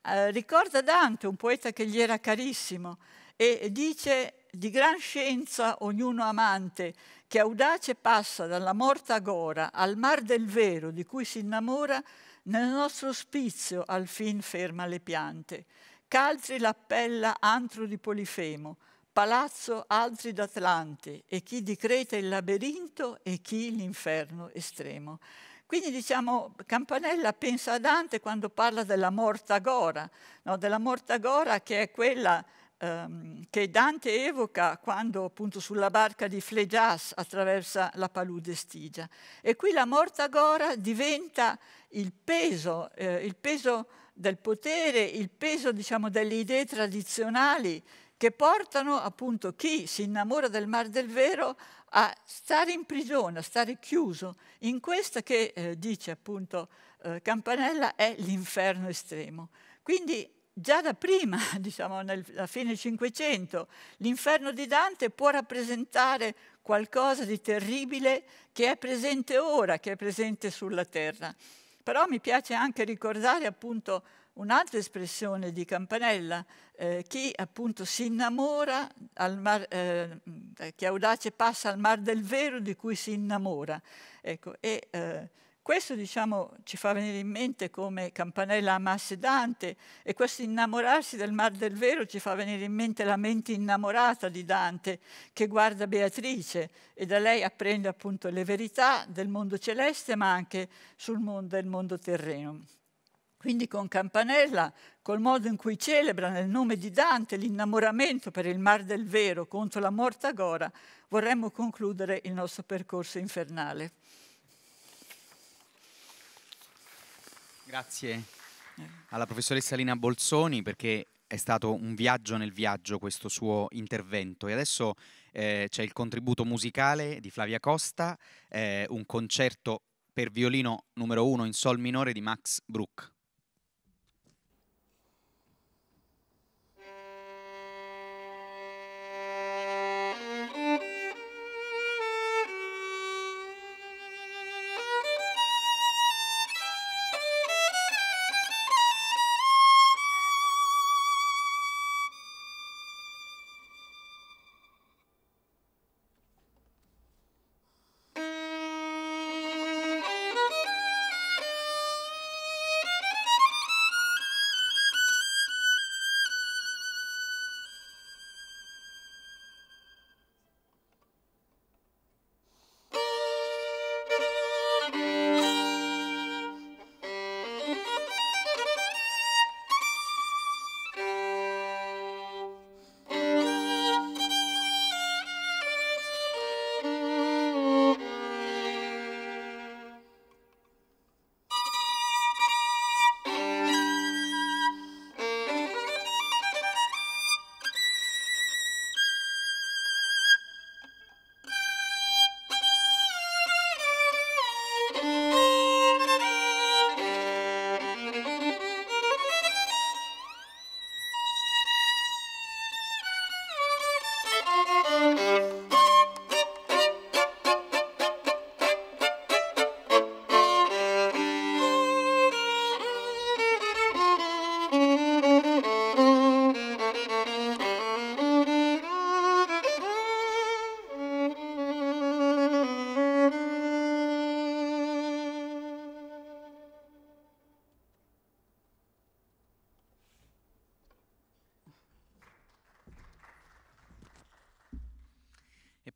Eh, ricorda Dante, un poeta che gli era carissimo, e dice di gran scienza ognuno amante, che audace passa dalla morta agora al mar del vero di cui si innamora, nel nostro ospizio al fin ferma le piante. Calzri l'appella antro di Polifemo, palazzo altri d'Atlante, e chi di Creta il labirinto e chi l'inferno estremo. Quindi diciamo, Campanella pensa a Dante quando parla della mortagora, no? della morta mortagora che è quella ehm, che Dante evoca quando appunto sulla barca di Flegias attraversa la palude Stigia. E qui la morta mortagora diventa il peso, eh, il peso del potere, il peso diciamo, delle idee tradizionali che portano appunto chi si innamora del mar del vero a stare in prigione, a stare chiuso in questa che eh, dice appunto eh, Campanella è l'inferno estremo. Quindi già da prima, diciamo alla fine del Cinquecento, l'inferno di Dante può rappresentare qualcosa di terribile che è presente ora, che è presente sulla terra. Però mi piace anche ricordare appunto un'altra espressione di Campanella, eh, chi appunto si innamora, mar, eh, chi audace passa al mar del vero di cui si innamora. Ecco, e, eh, questo diciamo, ci fa venire in mente come Campanella amasse Dante e questo innamorarsi del mar del vero ci fa venire in mente la mente innamorata di Dante che guarda Beatrice e da lei apprende appunto le verità del mondo celeste ma anche sul mondo, del mondo terreno. Quindi con Campanella, col modo in cui celebra nel nome di Dante l'innamoramento per il mar del vero contro la morta Gora, vorremmo concludere il nostro percorso infernale. Grazie alla professoressa Lina Bolzoni perché è stato un viaggio nel viaggio questo suo intervento e adesso eh, c'è il contributo musicale di Flavia Costa, eh, un concerto per violino numero uno in sol minore di Max Bruck.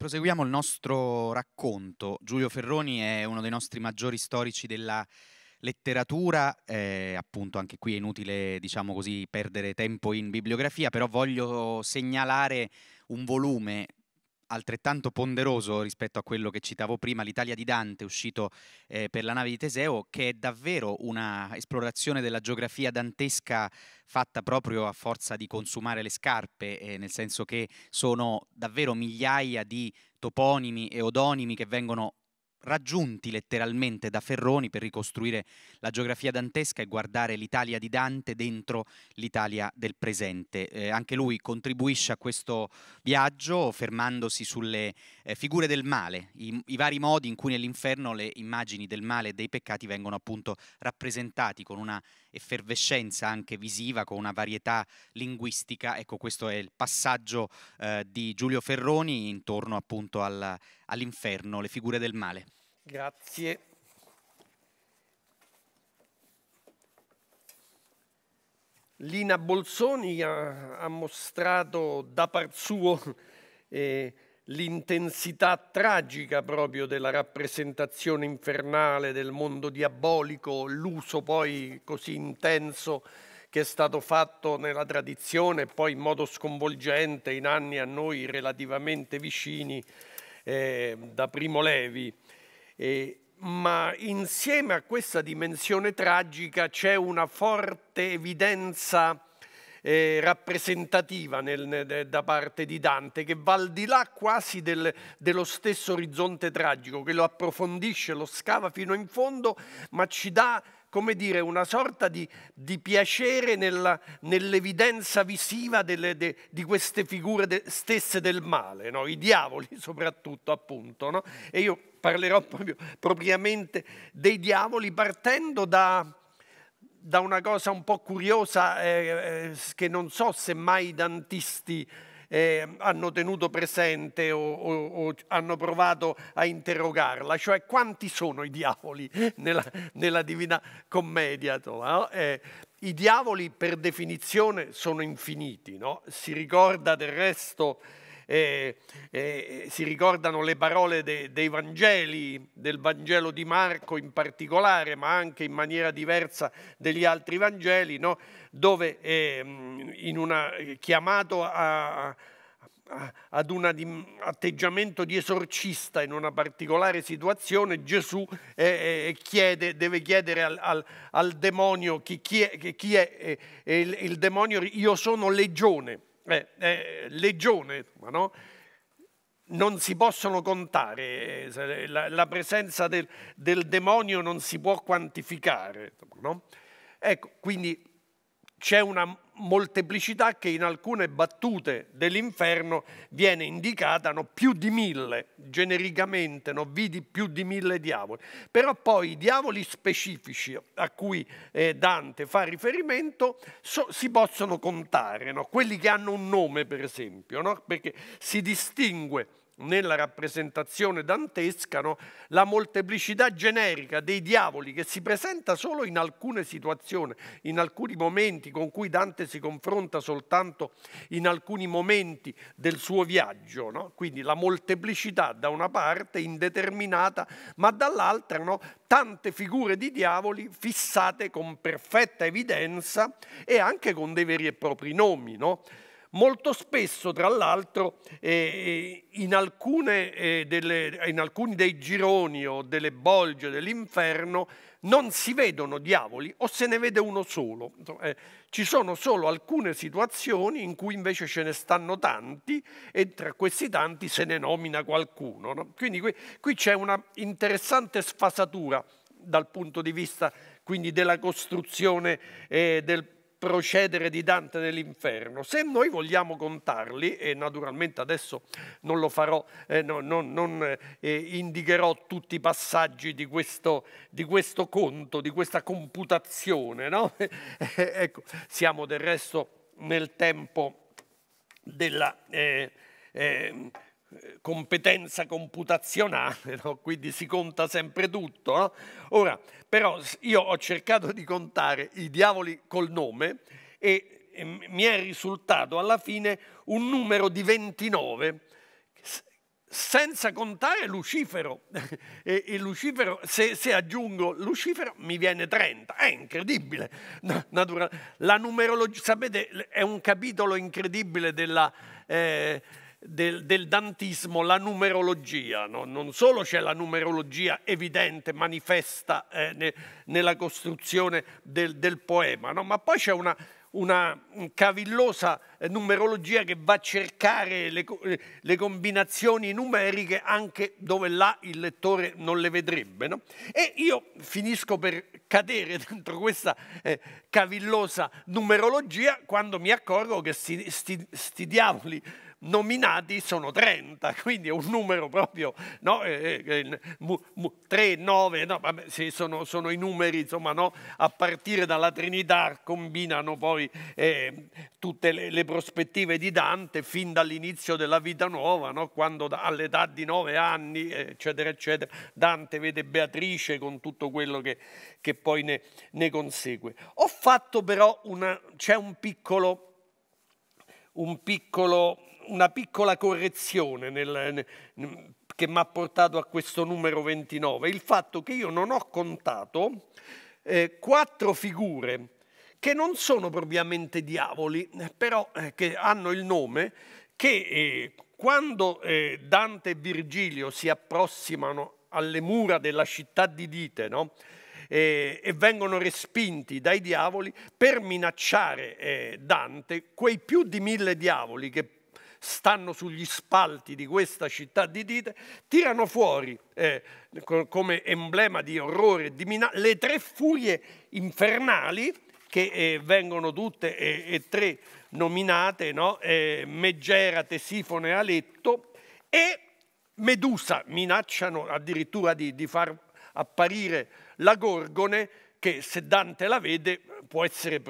proseguiamo il nostro racconto. Giulio Ferroni è uno dei nostri maggiori storici della letteratura, eh, appunto anche qui è inutile diciamo così, perdere tempo in bibliografia, però voglio segnalare un volume altrettanto ponderoso rispetto a quello che citavo prima, l'Italia di Dante, uscito eh, per la nave di Teseo, che è davvero una esplorazione della geografia dantesca fatta proprio a forza di consumare le scarpe, eh, nel senso che sono davvero migliaia di toponimi e odonimi che vengono raggiunti letteralmente da Ferroni per ricostruire la geografia dantesca e guardare l'Italia di Dante dentro l'Italia del presente. Eh, anche lui contribuisce a questo viaggio fermandosi sulle eh, figure del male, i, i, vari modi in cui nell'inferno le immagini del male e dei peccati vengono appunto rappresentati con una effervescenza anche visiva, con una varietà linguistica. Ecco, questo è il passaggio eh, di Giulio Ferroni intorno appunto al all'inferno, le figure del male. Grazie. Lina Bolzoni ha, ha mostrato da par suo eh, l'intensità tragica proprio della rappresentazione infernale del mondo diabolico, l'uso poi così intenso che è stato fatto nella tradizione, e poi in modo sconvolgente in anni a noi relativamente vicini eh, da Primo Levi. Eh, ma insieme a questa dimensione tragica c'è una forte evidenza eh, rappresentativa nel, nel, da parte di Dante che va al di là quasi del, dello stesso orizzonte tragico, che lo approfondisce, lo scava fino in fondo, ma ci dà come dire, una sorta di, di piacere nella, nell'evidenza visiva delle, de, di queste figure de, stesse del male, no? i diavoli soprattutto appunto. No? E io parlerò proprio, propriamente dei diavoli partendo da, da una cosa un po' curiosa eh, eh, che non so se mai i dantisti eh, hanno tenuto presente o, o, o, hanno provato a interrogarla, cioè quanti sono i diavoli nella, nella Divina Commedia. No? Eh, I diavoli per definizione sono infiniti, no? si ricorda del resto eh, eh, si ricordano le parole de, dei Vangeli, del Vangelo di Marco in particolare, ma anche in maniera diversa degli altri Vangeli, no? dove ehm, una, chiamato a, a ad un atteggiamento di esorcista in una particolare situazione, Gesù eh, eh, chiede, deve chiedere al, al, al demonio chi, chi, è, chi è eh, il, il demonio, io sono legione eh, eh, legione, ma no? non si possono contare, eh, la, la presenza del, del, demonio non si può quantificare. No? Ecco, quindi c'è una molteplicità che in alcune battute dell'inferno viene indicata, no, più di mille, genericamente, no, vidi più di mille diavoli. Però poi i diavoli specifici a cui eh, Dante fa riferimento so, si possono contare, no? quelli che hanno un nome per esempio, perché si distingue nella rappresentazione dantesca no? la molteplicità generica dei diavoli che si presenta solo in alcune situazioni, in alcuni momenti, con cui Dante si confronta soltanto in alcuni momenti del suo viaggio. No? Quindi la molteplicità da una parte indeterminata, ma dall'altra no? tante figure di diavoli fissate con perfetta evidenza e anche con dei veri e propri nomi. No? Molto spesso, tra l'altro, eh, eh in, eh, in, alcuni dei gironi o delle bolge dell'inferno non si vedono diavoli o se ne vede uno solo. Eh, ci sono solo alcune situazioni in cui invece ce ne stanno tanti e tra questi tanti se ne nomina qualcuno. No? Quindi qui, qui c'è una interessante sfasatura dal punto di vista quindi della costruzione eh, del, procedere di Dante nell'inferno. Se noi vogliamo contarli, e naturalmente adesso non lo farò, eh, no, non, non eh, indicherò tutti i passaggi di questo, di questo conto, di questa computazione, no? Eh, ecco, siamo del resto nel tempo della... Eh, ehm, competenza computazionale, no? quindi si conta sempre tutto. No? Ora, però, io ho cercato di contare i diavoli col nome e, mi è risultato alla fine un numero di 29 senza contare Lucifero. E, Lucifero, se, se, aggiungo Lucifero, mi viene 30. È incredibile. Natural- la numerologia, sapete, è un capitolo incredibile della... Eh, del, del dantismo la numerologia. No? Non solo c'è la numerologia evidente, manifesta eh, ne, nella costruzione del, del poema, no? ma poi c'è una, una cavillosa eh, numerologia che va a cercare le, eh, le, combinazioni numeriche anche dove là il lettore non le vedrebbe. No? E io finisco per cadere dentro questa eh, cavillosa numerologia quando mi accorgo che sti, sti, sti diavoli nominati sono 30, quindi è un numero proprio, no? eh, eh, mu, mu, 3, 9, no? Vabbè, sì, sono, sono, i numeri, insomma, no? a partire dalla Trinità combinano poi eh, tutte le, le, prospettive di Dante fin dall'inizio della vita nuova, quando all'età di 9 anni, eccetera, eccetera, Dante vede Beatrice con tutto quello che, che poi ne, ne consegue. Ho fatto però una, c'è un piccolo un piccolo una piccola correzione nel, che mi ha portato a questo numero 29, il fatto che io non ho contato eh, quattro figure che non sono propriamente diavoli, però eh, che hanno il nome che eh, quando eh, Dante e Virgilio si approssimano alle mura della città di Dite, no? Eh, e vengono respinti dai diavoli per minacciare eh, Dante, quei più di mille diavoli che stanno sugli spalti di questa città di Dite, tirano fuori eh, come emblema di orrore di minaccia le tre furie infernali che eh, vengono tutte eh, e tre nominate, no? Eh, Megera, Tesifone, e Aletto e Medusa, minacciano addirittura di, di far apparire la Gorgone che se Dante la vede può essere,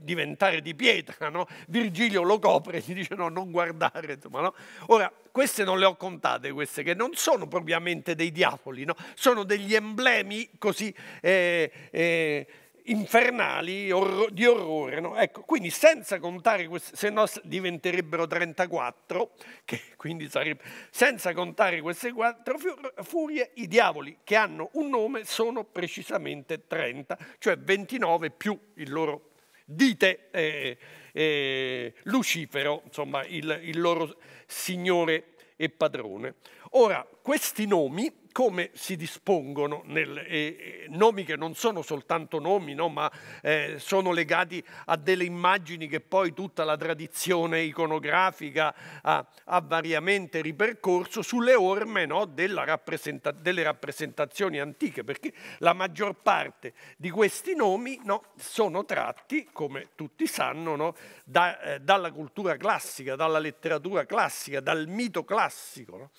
diventare di pietra, no? Virgilio lo copre e gli dice no, non guardare. Insomma, no? Ora, queste non le ho contate, queste che non sono propriamente dei diavoli, no? sono degli emblemi così... Eh, eh, infernali orro, di orrore. No? Ecco, quindi senza contare queste, se no diventerebbero 34, che quindi sarebbe, senza contare queste quattro furie, i diavoli che hanno un nome sono precisamente 30, cioè 29 più il loro dite eh, eh, Lucifero, insomma il, il loro signore e padrone. Ora, questi nomi come si dispongono nel, eh, nomi che non sono soltanto nomi, no, ma eh, sono legati a delle immagini che poi tutta la tradizione iconografica ha, ha variamente ripercorso sulle orme no, rappresenta delle rappresentazioni antiche, perché la maggior parte di questi nomi no, sono tratti, come tutti sanno, da, eh, dalla cultura classica, dalla letteratura classica, dal mito classico.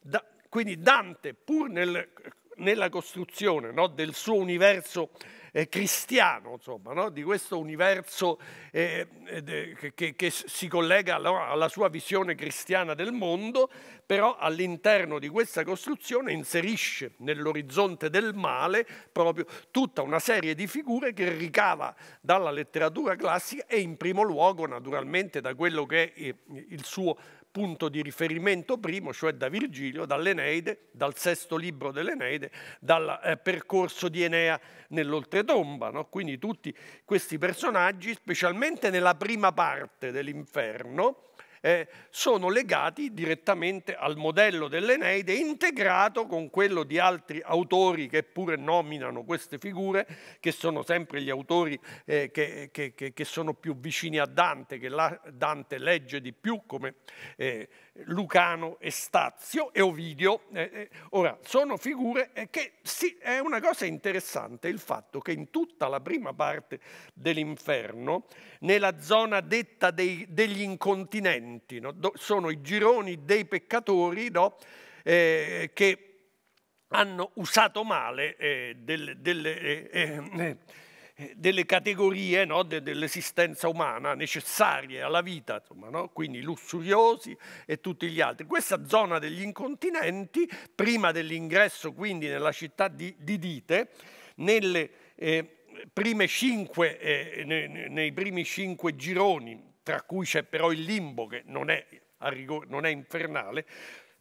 Da, quindi Dante, pur nel, nella costruzione no, del suo universo eh, cristiano, insomma, no, di questo universo eh, eh, che, che, si collega alla, alla, sua visione cristiana del mondo, però all'interno di questa costruzione inserisce nell'orizzonte del male proprio tutta una serie di figure che ricava dalla letteratura classica e in primo luogo naturalmente da quello che è eh, il suo punto di riferimento primo, cioè da Virgilio, dall'Eneide, dal sesto libro dell'Eneide, dal eh, percorso di Enea nell'oltretomba. No? Quindi tutti questi personaggi, specialmente nella prima parte dell'inferno, eh, sono legati direttamente al modello dell'Eneide, integrato con quello di altri autori che pure nominano queste figure, che sono sempre gli autori eh, che, che, che, sono più vicini a Dante, che Dante legge di più come... Eh, Lucano e Stazio e Ovidio. Eh, eh, ora, sono figure eh, che sì, è una cosa interessante il fatto che in tutta la prima parte dell'inferno, nella zona detta dei, degli incontinenti, no, sono i gironi dei peccatori no, eh, che hanno usato male eh, delle... delle eh, delle categorie no, de, dell'esistenza umana necessarie alla vita, insomma, no? quindi lussuriosi e tutti gli altri. Questa zona degli incontinenti, prima dell'ingresso quindi nella città di, di Dite, nelle eh, prime cinque, eh, nei, nei primi cinque gironi, tra cui c'è però il limbo che non è, rigore, non è infernale,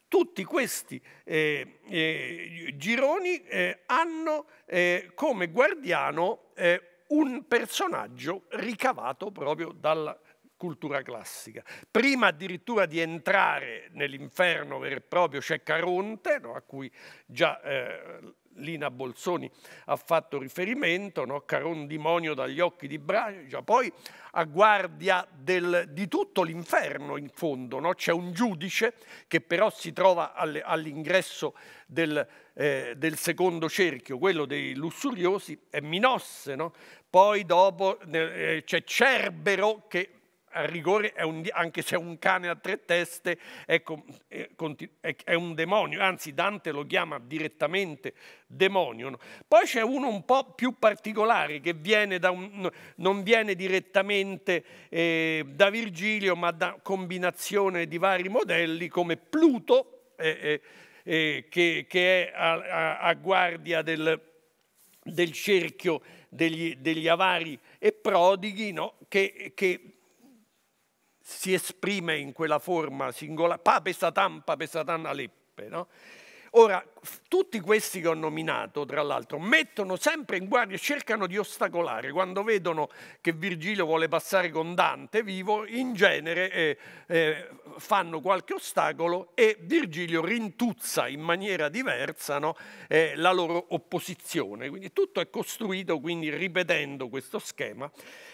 tutti questi eh, eh, gironi eh, hanno eh, come guardiano eh, un personaggio ricavato proprio dalla cultura classica. Prima addirittura di entrare nell'inferno vero e proprio c'è Caronte, no, a cui già eh, Lina Bolzoni ha fatto riferimento, no? Dimonio dagli occhi di Bragia, poi a guardia del, di tutto l'inferno in fondo, no? c'è un giudice che però si trova all'ingresso del, eh, del, secondo cerchio, quello dei lussuriosi, è Minosse, no? poi dopo eh, c'è Cerbero che a rigore un, anche se è un cane a tre teste, ecco, eh, è, è un demonio, anzi Dante lo chiama direttamente demonio. Poi c'è uno un po' più particolare che viene un, non viene direttamente eh, da Virgilio ma da combinazione di vari modelli come Pluto eh, eh, eh, che, che, è a, a, a guardia del, del cerchio degli, degli, avari e prodighi no? che, che si esprime in quella forma singolare, pape satan, pape satan aleppe, no? Ora, tutti questi che ho nominato, tra l'altro, mettono sempre in guardia, cercano di ostacolare. Quando vedono che Virgilio vuole passare con Dante vivo, in genere eh, eh, fanno qualche ostacolo e Virgilio rintuzza in maniera diversa no, eh, la loro opposizione. Quindi tutto è costruito quindi, ripetendo questo schema.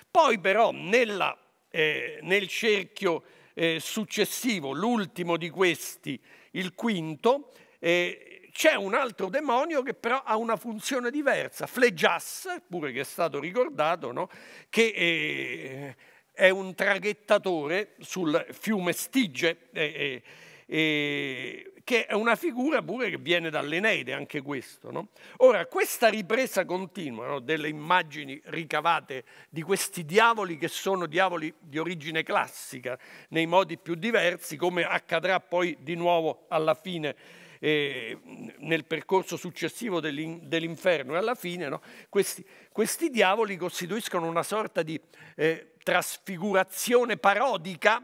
Poi però nella eh, nel cerchio eh, successivo, l'ultimo di questi, il quinto, eh, c'è un altro demonio che però ha una funzione diversa, Flegias, pure che è stato ricordato, no? che eh, è un traghettatore sul fiume Stige, eh, eh, che è una figura pure che viene dall'Eneide, anche questo. No? Ora, questa ripresa continua no? delle immagini ricavate di questi diavoli che sono diavoli di origine classica, nei modi più diversi, come accadrà poi di nuovo alla fine eh, nel percorso successivo dell'inferno e alla fine no? questi, questi, diavoli costituiscono una sorta di eh, trasfigurazione parodica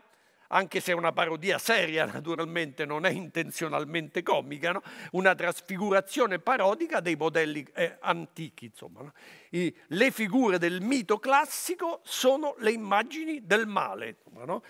anche se è una parodia seria naturalmente, non è intenzionalmente comica, no? una trasfigurazione parodica dei modelli eh, antichi. Insomma, no? I, le figure del mito classico sono le immagini del male. Insomma, no?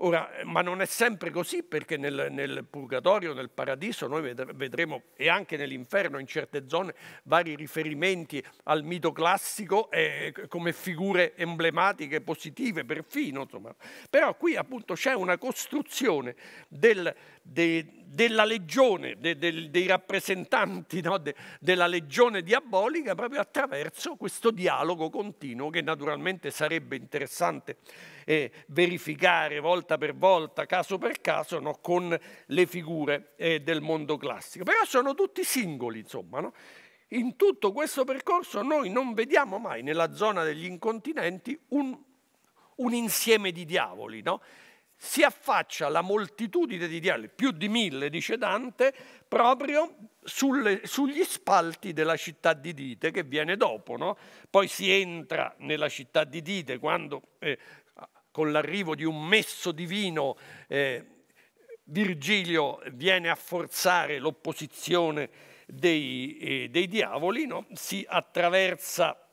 Ora, eh, ma non è sempre così perché nel, nel purgatorio, nel paradiso, noi vedremo e anche nell'inferno in certe zone vari riferimenti al mito classico eh, come figure emblematiche, positive perfino. Insomma. Però qui appunto c'è una costruzione del, de, della legione, de, de, dei rappresentanti no? della legione diabolica, proprio attraverso questo dialogo continuo che naturalmente sarebbe interessante eh, verificare volta per volta, caso per caso, no? con le figure eh, del mondo classico. Però sono tutti singoli, insomma. No? In tutto questo percorso noi non vediamo mai nella zona degli incontinenti un, un insieme di diavoli, no? si affaccia la moltitudine di dialli, più di mille, dice Dante, proprio sulle, sugli spalti della città di Dite, che viene dopo. No? Poi si entra nella città di Dite quando, eh, con l'arrivo di un messo divino, eh, Virgilio viene a forzare l'opposizione dei, eh, dei diavoli, no? si attraversa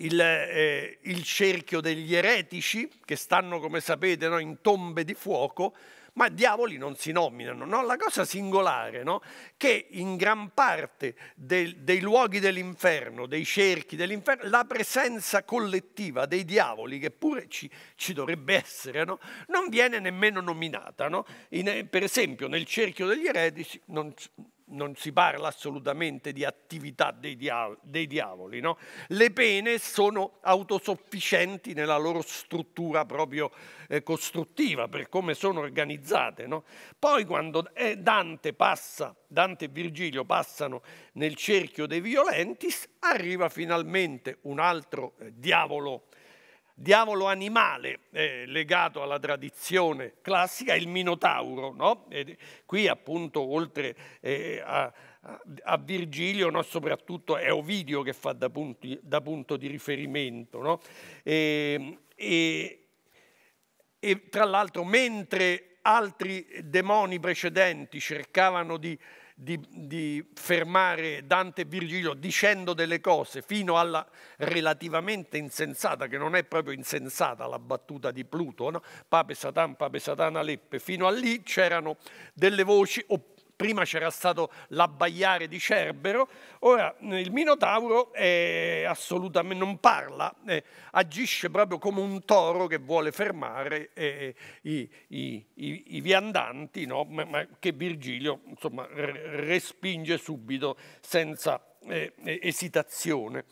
il, eh, il cerchio degli eretici che stanno, come sapete, no, in tombe di fuoco, ma diavoli non si nominano. No? La cosa singolare è no? che in gran parte dei, dei luoghi dell'inferno, dei cerchi dell'inferno, la presenza collettiva dei diavoli, che pure ci, ci dovrebbe essere, no? non viene nemmeno nominata. In, eh, per esempio nel cerchio degli eretici non, non si parla assolutamente di attività dei, dia dei diavoli. No? Le pene sono autosufficienti nella loro struttura proprio eh, costruttiva, per come sono organizzate. No? Poi quando eh, Dante passa, Dante e Virgilio passano nel cerchio dei violenti, arriva finalmente un altro eh, diavolo diavolo animale eh, legato alla tradizione classica, il Minotauro. No? qui appunto oltre eh, a, a, Virgilio, no? soprattutto è Ovidio che fa da, punti, da punto di riferimento. No? E, e, e tra l'altro mentre altri demoni precedenti cercavano di di, di fermare Dante e Virgilio dicendo delle cose fino alla relativamente insensata, che non è proprio insensata la battuta di Pluto, no? Pape Satan, Pape Satana Leppe, fino a lì c'erano delle voci, oppure prima c'era stato l'abbaiare di Cerbero, ora il Minotauro assolutamente, non parla, eh, agisce proprio come un toro che vuole fermare eh, i, i, i, i, viandanti, no? ma, ma che Virgilio insomma, respinge subito senza eh, esitazione.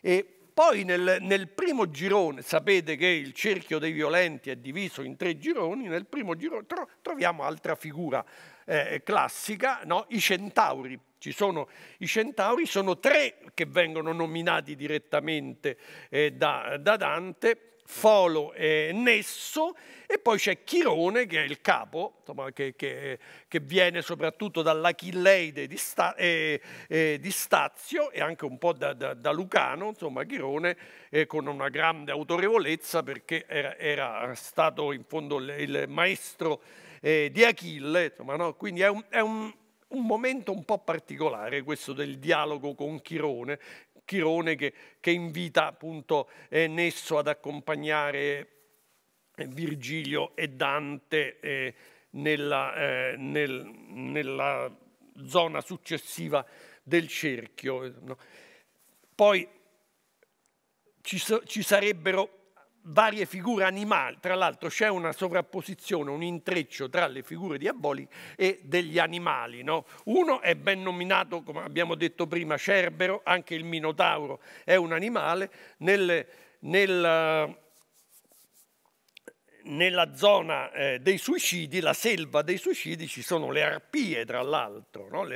E, poi nel, nel, primo girone, sapete che il cerchio dei violenti è diviso in tre gironi, nel primo girone tro, troviamo altra figura eh, classica, no? i centauri. Ci sono i centauri, sono tre che vengono nominati direttamente eh, da, da Dante, Folo e Nesso, e poi c'è Chirone che è il capo, insomma, che, che, che, viene soprattutto dall'Achilleide di, Sta, eh, eh, di, Stazio e anche un po' da, da, da Lucano, insomma Chirone eh, con una grande autorevolezza perché era, era stato in fondo il, il maestro eh, di Achille, insomma, no? quindi è, un, è un, un momento un po' particolare questo del dialogo con Chirone, Chirone che, che, invita appunto eh, Nesso ad accompagnare eh, Virgilio e Dante eh, nella, eh, nel, nella, zona successiva del cerchio. No? Poi ci, so, ci sarebbero varie figure animali, tra l'altro c'è una sovrapposizione, un intreccio tra le figure diaboliche e degli animali. No? Uno è ben nominato, come abbiamo detto prima, Cerbero, anche il Minotauro è un animale, nel, nel nella zona eh, dei suicidi, la selva dei suicidi, ci sono le arpie, tra l'altro, no?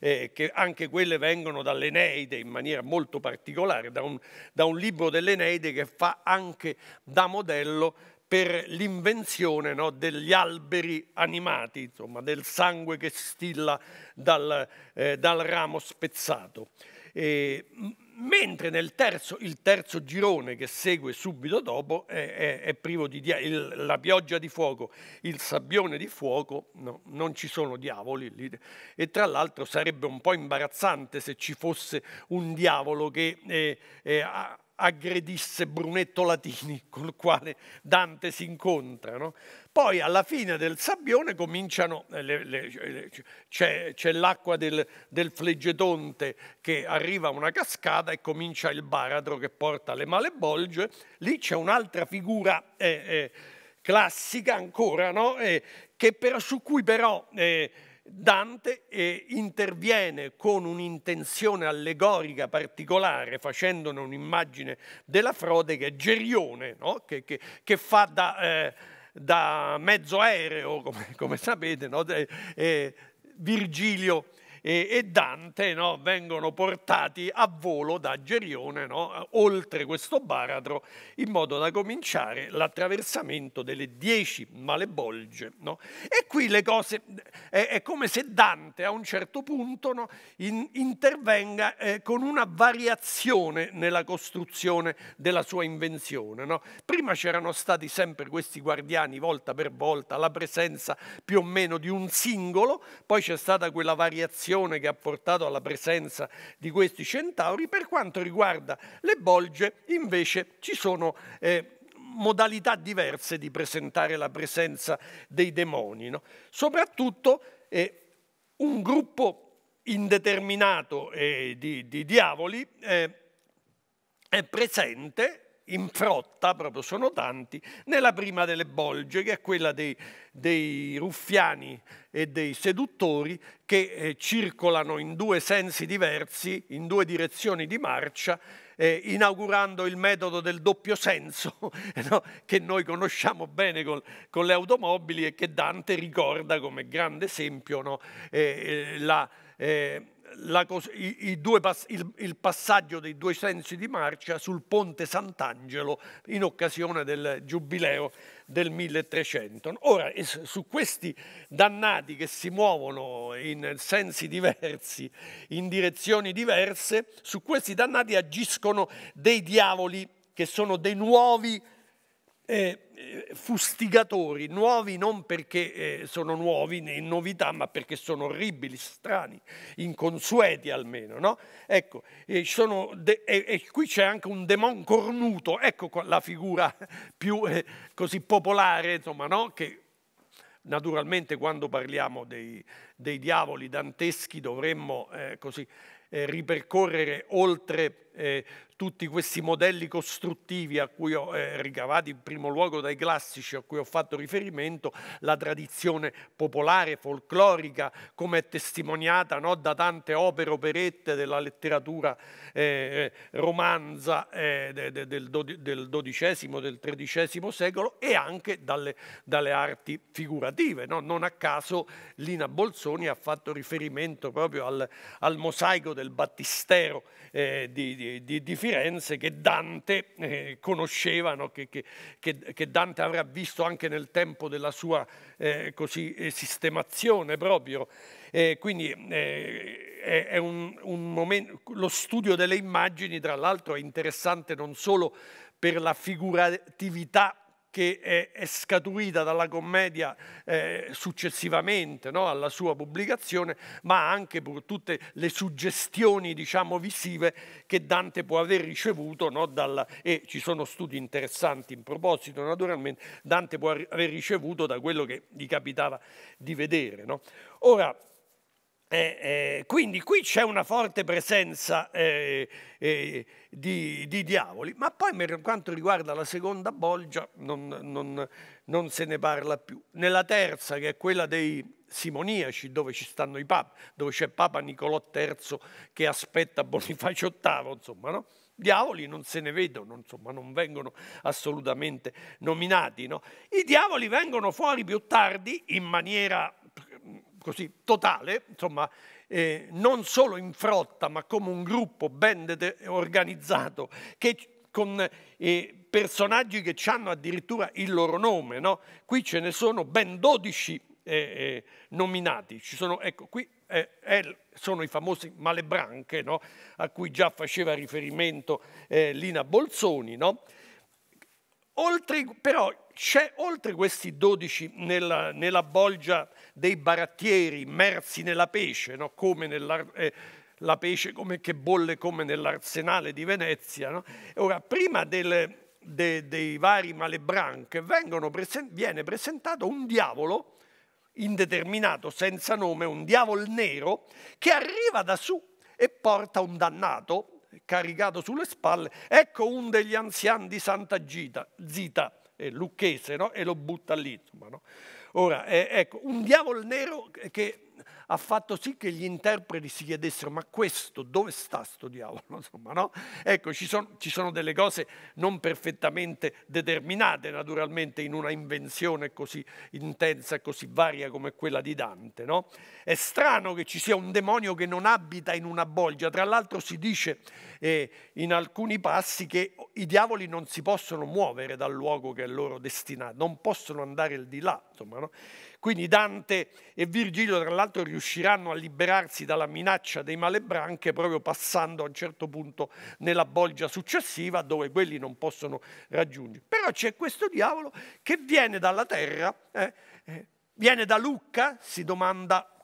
eh, che anche quelle vengono dall'Eneide in maniera molto particolare, da un, da un libro dell'Eneide che fa anche da modello per l'invenzione no, degli alberi animati, insomma, del sangue che stilla dal, eh, dal ramo spezzato. E, mentre nel terzo, il terzo girone che segue subito dopo è, è, è privo di il, la pioggia di fuoco, il sabbione di fuoco, no, non ci sono diavoli lì. E tra l'altro sarebbe un po' imbarazzante se ci fosse un diavolo che eh, eh, aggredisse Brunetto Latini, col quale Dante si incontra. No? Poi alla fine del sabbione cominciano, eh, c'è, l'acqua del, del fleggetonte che arriva a una cascata e comincia il baratro che porta le malebolge. Lì c'è un'altra figura eh, eh, classica ancora, no? eh, però, su cui però... Eh, Dante eh, interviene con un'intenzione allegorica particolare, facendone un'immagine della frode che è Gerione, no? che, che, che, fa da... Eh da mezzo aereo, come, come sapete, no? e eh, Virgilio e, e Dante no, vengono portati a volo da Gerione no, oltre questo baratro in modo da cominciare l'attraversamento delle dieci malebolge. No? E qui le cose, è, è, come se Dante a un certo punto in, intervenga eh, con una variazione nella costruzione della sua invenzione. Prima c'erano stati sempre questi guardiani volta per volta, la presenza più o meno di un singolo, poi c'è stata quella variazione evoluzione che ha portato alla presenza di questi centauri. Per quanto riguarda le bolge, invece, ci sono eh, modalità diverse di presentare la presenza dei demoni. No? Soprattutto eh, un gruppo indeterminato eh, di, di, diavoli eh, è presente in frotta, proprio sono tanti, nella prima delle bolge, che è quella dei, dei ruffiani e dei seduttori che eh, circolano in due sensi diversi, in due direzioni di marcia, eh, inaugurando il metodo del doppio senso no? che noi conosciamo bene col, con le automobili e che Dante ricorda come grande esempio no? eh, eh la, eh, la, i, i due, il, il, passaggio dei due sensi di marcia sul ponte Sant'Angelo in occasione del giubileo del 1300. Ora, su questi dannati che si muovono in sensi diversi, in direzioni diverse, su questi dannati agiscono dei diavoli che sono dei nuovi eh, fustigatori, nuovi non perché eh, sono nuovi né in novità, ma perché sono orribili, strani, inconsueti almeno. No? Ecco, e, de- e-, e qui c'è anche un demon cornuto, ecco la figura più eh, così popolare, insomma, no? che naturalmente quando parliamo dei, dei diavoli danteschi dovremmo eh, così, eh, ripercorrere oltre eh, tutti questi modelli costruttivi a cui ho eh, ricavati in primo luogo dai classici a cui ho fatto riferimento, la tradizione popolare, folclorica, come è testimoniata no, da tante opere, operette della letteratura eh, eh romanza eh, de, del, do, del XII, del XIII secolo e anche dalle, dalle arti figurative. No? Non a caso Lina Bolzoni ha fatto riferimento proprio al, al mosaico del battistero eh, di, di, di, di Firenze che Dante eh, conosceva, no? che, che, che, Dante avrà visto anche nel tempo della sua eh, così, eh, sistemazione proprio. Eh, quindi eh, è, è un, un momento, lo studio delle immagini tra l'altro è interessante non solo per la figuratività che è, è scaturita dalla commedia eh, successivamente no? alla sua pubblicazione, ma anche per tutte le suggestioni diciamo, visive che Dante può aver ricevuto, no? Dalla, e ci sono studi interessanti in proposito naturalmente, Dante può aver ricevuto da quello che gli capitava di vedere. No? Ora, eh, eh, quindi qui c'è una forte presenza eh, eh, di, di, diavoli, ma poi per quanto riguarda la seconda bolgia non, non, non, se ne parla più. Nella terza, che è quella dei simoniaci, dove ci stanno i papi, dove c'è Papa Nicolò III che aspetta Bonifacio VIII, insomma, no? diavoli non se ne vedono, insomma, non vengono assolutamente nominati. No? I diavoli vengono fuori più tardi in maniera così totale, insomma, eh, non solo in frotta, ma come un gruppo ben organizzato, che, con eh, personaggi che hanno addirittura il loro nome. No? Qui ce ne sono ben 12 eh, eh, nominati. Sono, ecco, qui eh, sono i famosi malebranche, no? a cui già faceva riferimento eh, Lina Bolzoni. No? Oltre, però c'è oltre questi 12 nella, nella bolgia dei barattieri immersi nella pesce, no? come eh, la pesce come che bolle come nell'arsenale di Venezia. No? Ora, prima del, de, dei vari malebranche presen viene presentato un diavolo indeterminato, senza nome, un diavolo nero, che arriva da su e porta un dannato, caricato sulle spalle, ecco un degli anziani di Santa Gita, Zita, eh, lucchese, no? e lo butta lì. Insomma, no? Ora, eh, ecco, un diavolo nero che ha fatto sì che gli interpreti si chiedessero ma questo dove sta sto diavolo? Insomma, no? Ecco, ci, son, ci sono delle cose non perfettamente determinate naturalmente in una invenzione così intensa e così varia come quella di Dante. No? È strano che ci sia un demonio che non abita in una bolgia, tra l'altro si dice eh, in alcuni passi che i diavoli non si possono muovere dal luogo che è loro destinato, non possono andare di là. Insomma, no? Quindi Dante e Virgilio, tra l'altro, riusciranno a liberarsi dalla minaccia dei malebranche proprio passando a un certo punto nella bolgia successiva dove quelli non possono raggiungere. Però c'è questo diavolo che viene dalla terra, eh, eh, viene da Lucca, si domanda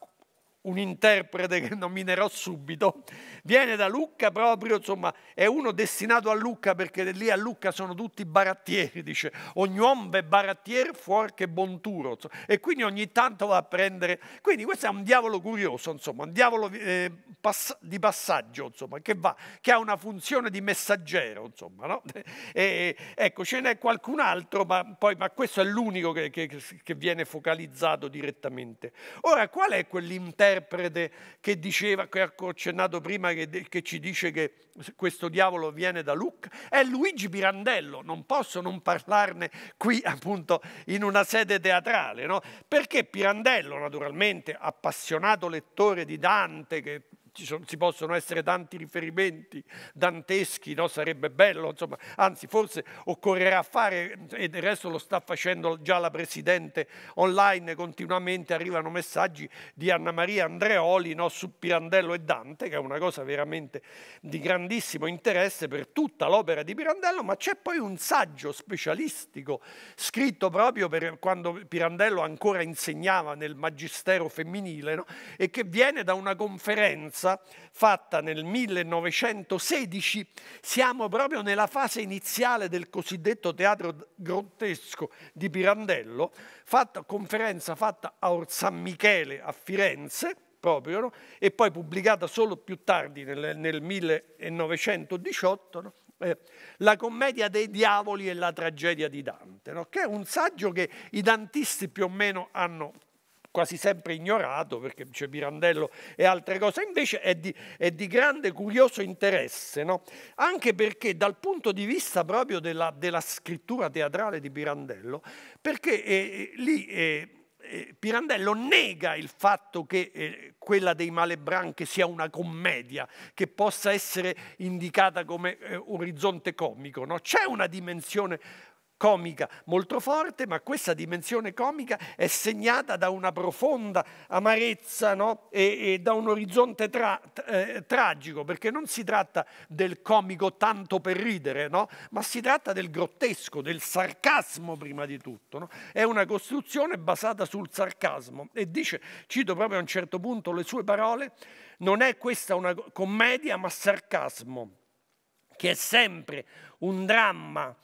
un interprete che nominerò subito, viene da Lucca proprio, insomma, è uno destinato a Lucca perché lì a Lucca sono tutti barattieri, dice, ogni ombe barattier fuor che bonturo, e quindi ogni tanto va a prendere, quindi questo è un diavolo curioso, insomma, un diavolo eh, pass di passaggio, insomma, che va, che ha una funzione di messaggero, insomma, no? e, ecco, ce n'è qualcun altro, ma, poi, ma questo è l'unico che, che, che viene focalizzato direttamente. Ora, qual è quell'interno? interprete che diceva, che ho accennato prima, che, che, ci dice che questo diavolo viene da Lucca, è Luigi Pirandello, non posso non parlarne qui appunto in una sede teatrale, no? perché Pirandello naturalmente, appassionato lettore di Dante, che ci, sono, ci possono essere tanti riferimenti danteschi, no? sarebbe bello, insomma, anzi forse occorrerà fare, e del resto lo sta facendo già la Presidente online, continuamente arrivano messaggi di Anna Maria Andreoli no? su Pirandello e Dante, che è una cosa veramente di grandissimo interesse per tutta l'opera di Pirandello, ma c'è poi un saggio specialistico scritto proprio per quando Pirandello ancora insegnava nel magistero femminile no? e che viene da una conferenza corsa fatta nel 1916, siamo proprio nella fase iniziale del cosiddetto teatro grottesco di Pirandello, fatta, conferenza fatta a Orsan Michele a Firenze, proprio, no? e poi pubblicata solo più tardi nel, nel 1918. No? Eh, la commedia dei diavoli e la tragedia di Dante, no? che è un saggio che i dantisti più o meno hanno quasi sempre ignorato perché c'è Pirandello e altre cose, invece è di, è di grande curioso interesse, no? anche perché dal punto di vista proprio della, della scrittura teatrale di Pirandello, perché eh, eh lì... Eh, eh, Pirandello nega il fatto che eh, quella dei Malebranche sia una commedia, che possa essere indicata come eh, orizzonte comico. No? C'è una dimensione comica molto forte, ma questa dimensione comica è segnata da una profonda amarezza no? e, e, da un orizzonte tra, eh, tragico, perché non si tratta del comico tanto per ridere, no? ma si tratta del grottesco, del sarcasmo prima di tutto. No? È una costruzione basata sul sarcasmo e dice, cito proprio a un certo punto le sue parole, non è questa una commedia ma sarcasmo, che è sempre un dramma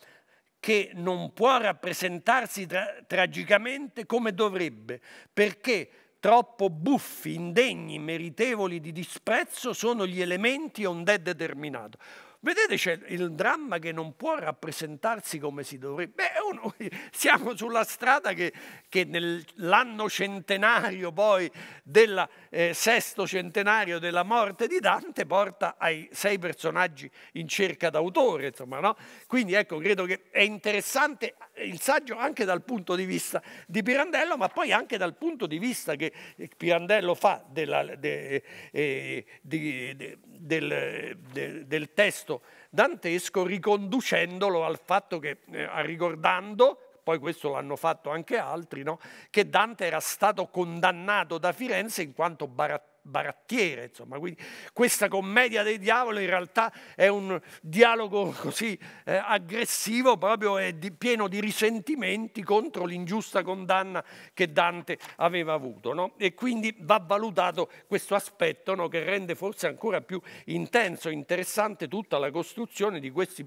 che non può rappresentarsi tra tragicamente come dovrebbe, perché troppo buffi, indegni, meritevoli di disprezzo sono gli elementi ond'è determinato. Vedete c'è il dramma che non può rappresentarsi come si dovrebbe. Beh, uno, siamo sulla strada che, che nell'anno centenario poi del eh, sesto centenario della morte di Dante porta ai sei personaggi in cerca d'autore. Insomma, no? Quindi ecco, credo che è interessante il saggio anche dal punto di vista di Pirandello, ma poi anche dal punto di vista che Pirandello fa della, de, eh, di, de, del, de, del testo testo dantesco riconducendolo al fatto che, eh, ricordando, poi questo l'hanno fatto anche altri, no? che Dante era stato condannato da Firenze in quanto barattato barattiere, insomma. Quindi questa commedia del diavolo in realtà è un dialogo così eh, aggressivo, proprio è di, pieno di risentimenti contro l'ingiusta condanna che Dante aveva avuto. No? E quindi va valutato questo aspetto no? che rende forse ancora più intenso, e interessante tutta la costruzione di questi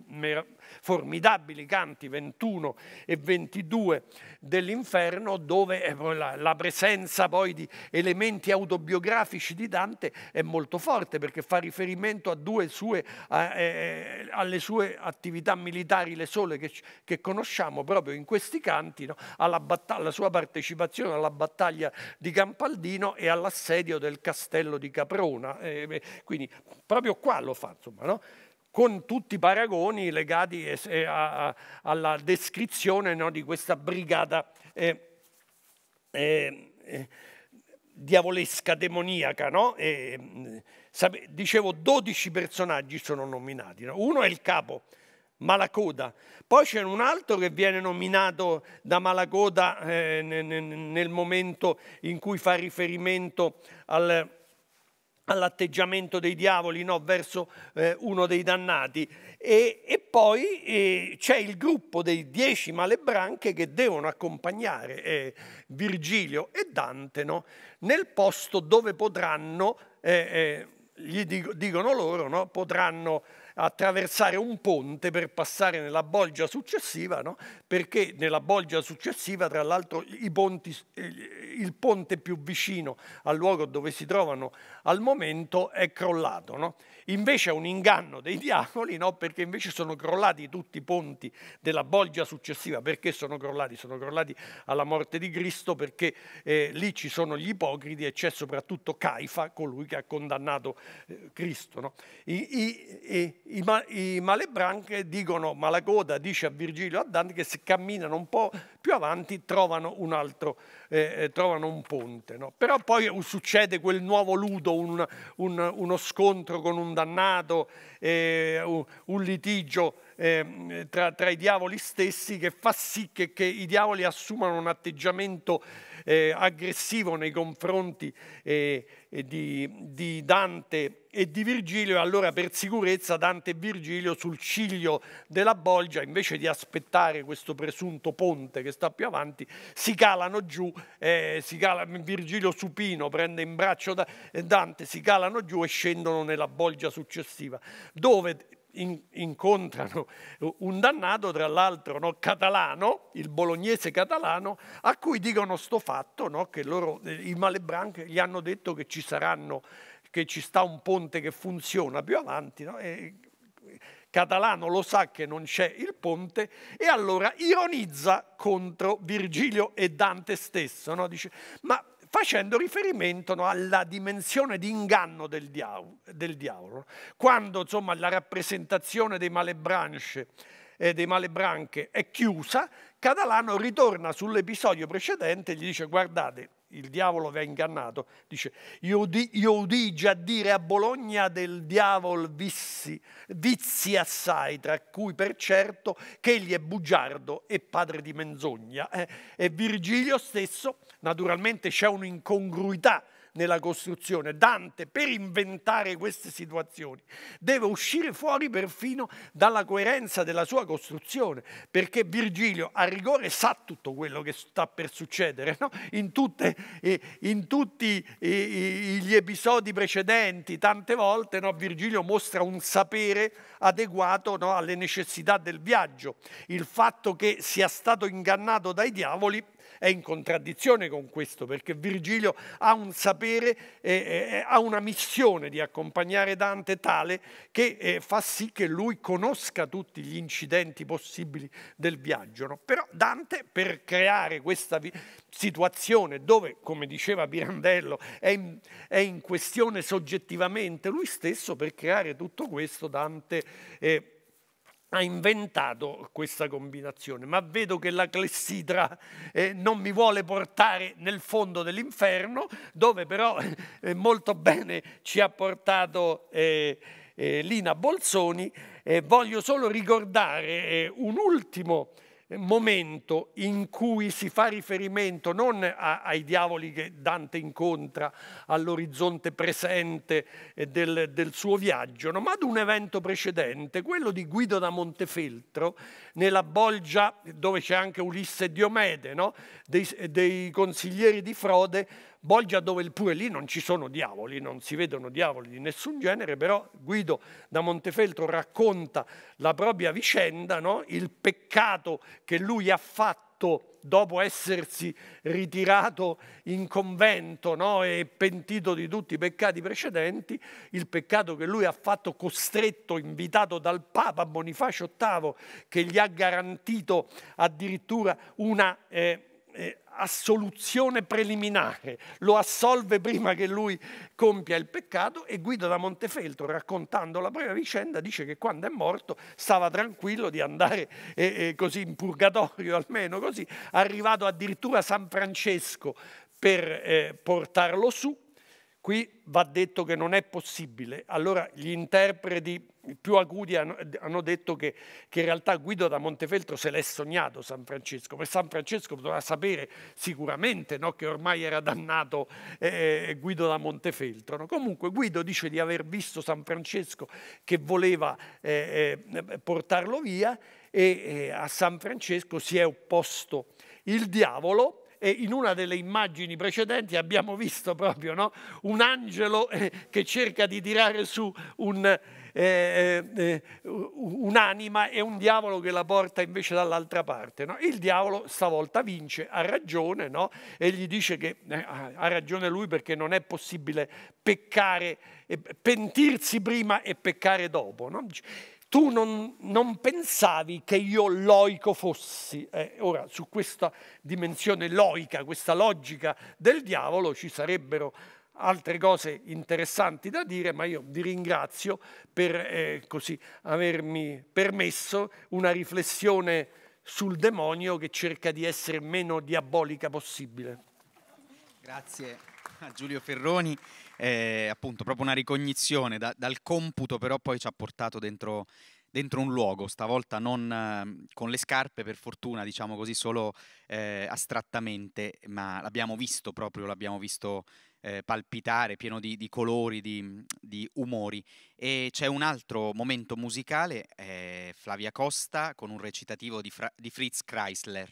formidabili canti 21 e 22 dell'inferno, dove eh, la presenza poi di elementi autobiografici Amici di Dante è molto forte perché fa riferimento a due sue, a, eh, eh, alle sue attività militari, le sole che, che conosciamo proprio in questi canti, no? alla, alla sua partecipazione alla battaglia di Campaldino e all'assedio del castello di Caprona. Eh, quindi proprio qua lo fa, insomma, no? con tutti i paragoni legati eh, a, a, alla descrizione no, di questa brigata. Eh, eh, eh diavolesca, demoniaca, no? E, mm, dicevo, 12 personaggi sono nominati. No? Uno è il capo, Malacoda. Poi c'è un altro che viene nominato da Malacoda eh, nel momento in cui fa riferimento al all'atteggiamento dei diavoli no? verso eh, uno dei dannati e, e poi eh, c'è il gruppo dei dieci malebranche che devono accompagnare eh, Virgilio e Dante no? nel posto dove potranno, eh, eh, gli dico, dicono loro, no? potranno attraversare un ponte per passare nella bolgia successiva, no? perché nella bolgia successiva, tra l'altro, il ponte più vicino al luogo dove si trovano al momento è crollato. No? Invece è un inganno dei diavoli, no? perché invece sono crollati tutti i ponti della bolgia successiva. Perché sono crollati? Sono crollati alla morte di Cristo perché eh, lì ci sono gli ipocriti e c'è soprattutto Caifa, colui che ha condannato eh, Cristo. No? I, i, i, ma, I, malebranche dicono, Malacoda dice a Virgilio, a Dante che se camminano un po' più avanti trovano un altro, eh, eh, trovano un ponte. No? Però poi succede quel nuovo ludo, un, un, uno scontro con un dannato, eh, un, un litigio eh, tra, tra, i diavoli stessi che fa sì che, che i diavoli assumano un atteggiamento eh, aggressivo nei confronti eh, di, di, Dante e di Virgilio e allora per sicurezza Dante e Virgilio sul ciglio della Bolgia invece di aspettare questo presunto ponte che sta più avanti si calano giù, eh, si cala, Virgilio supino prende in braccio da, eh, Dante, si calano giù e scendono nella Bolgia successiva dove in, incontrano un dannato, tra l'altro no, catalano, il bolognese catalano, a cui dicono sto fatto, no, che loro, eh, i Malebranc gli hanno detto che ci saranno, che ci sta un ponte che funziona più avanti, no, e, Catalano lo sa che non c'è il ponte e allora ironizza contro Virgilio e Dante stesso, dice ma facendo riferimento no, alla dimensione di inganno del diavolo, del diavolo quando insomma, la rappresentazione dei malebranche eh, dei malebranche è chiusa, Catalano ritorna sull'episodio precedente e gli dice guardate, il diavolo vi ha ingannato, dice io, udi, io udì già dire a Bologna del diavolo vissi, vizi assai, tra cui per certo che egli è bugiardo e padre di menzogna. Eh, e Virgilio stesso Naturalmente c'è un'incongruità nella costruzione. Dante, per inventare queste situazioni, deve uscire fuori perfino dalla coerenza della sua costruzione, perché Virgilio a rigore sa tutto quello che sta per succedere, no? in, tutte, eh, in, tutti eh, eh, gli episodi precedenti, tante volte no? Virgilio mostra un sapere adeguato no? alle necessità del viaggio. Il fatto che sia stato ingannato dai diavoli è in contraddizione con questo perché Virgilio ha un sapere, eh, eh ha una missione di accompagnare Dante tale che eh, fa sì che lui conosca tutti gli incidenti possibili del viaggio. No? Però Dante per creare questa situazione dove, come diceva Pirandello, è in, è in questione soggettivamente lui stesso, per creare tutto questo Dante... Eh, ha inventato questa combinazione, ma vedo che la clessidra eh, non mi vuole portare nel fondo dell'inferno, dove però eh, molto bene ci ha portato eh, eh Lina Bolzoni. voglio solo ricordare eh, un ultimo momento in cui si fa riferimento non a, ai diavoli che Dante incontra all'orizzonte presente eh, del, del suo viaggio, no? ma ad un evento precedente, quello di Guido da Montefeltro, nella bolgia dove c'è anche Ulisse e Diomede, no? dei, dei consiglieri di frode, Bolgia dove il pure lì non ci sono diavoli, non si vedono diavoli di nessun genere, però Guido da Montefeltro racconta la propria vicenda, no? il peccato che lui ha fatto dopo essersi ritirato in convento no? e pentito di tutti i peccati precedenti, il peccato che lui ha fatto costretto, invitato dal Papa Bonifacio VIII, che gli ha garantito addirittura una... Eh, eh, assoluzione preliminare, lo assolve prima che lui compia il peccato e Guido da Montefeltro, raccontando la propria vicenda, dice che quando è morto stava tranquillo di andare eh, eh così in purgatorio, almeno così, arrivato addirittura a San Francesco per eh, portarlo su. Qui va detto che non è possibile. Allora gli interpreti i più agudi hanno detto che, che, in realtà Guido da Montefeltro se l'è sognato San Francesco, per San Francesco doveva sapere sicuramente no, che ormai era dannato eh, Guido da Montefeltro. No? Comunque Guido dice di aver visto San Francesco che voleva eh, eh portarlo via e eh, a San Francesco si è opposto il diavolo e in una delle immagini precedenti abbiamo visto proprio no, un angelo eh, che cerca di tirare su un eh, eh, eh, un'anima e un diavolo che la porta invece dall'altra parte. No? Il diavolo stavolta vince, ha ragione, no? e gli dice che eh, ha ragione lui perché non è possibile peccare, eh, pentirsi prima e peccare dopo. No? tu non, non, pensavi che io loico fossi. Eh, ora, su questa dimensione loica, questa logica del diavolo, ci sarebbero altre cose interessanti da dire, ma io vi ringrazio per eh, così, avermi permesso una riflessione sul demonio che cerca di essere meno diabolica possibile. Grazie a Giulio Ferroni. Eh, appunto, proprio una ricognizione da, dal computo, però poi ci ha portato dentro dentro un luogo, stavolta non eh, con le scarpe per fortuna, diciamo così, solo eh, astrattamente, ma l'abbiamo visto proprio, l'abbiamo visto eh, palpitare, pieno di, di colori, di, mm, di, umori. E c'è un altro momento musicale, eh, Flavia Costa con un recitativo di, Fra- di Fritz Chrysler.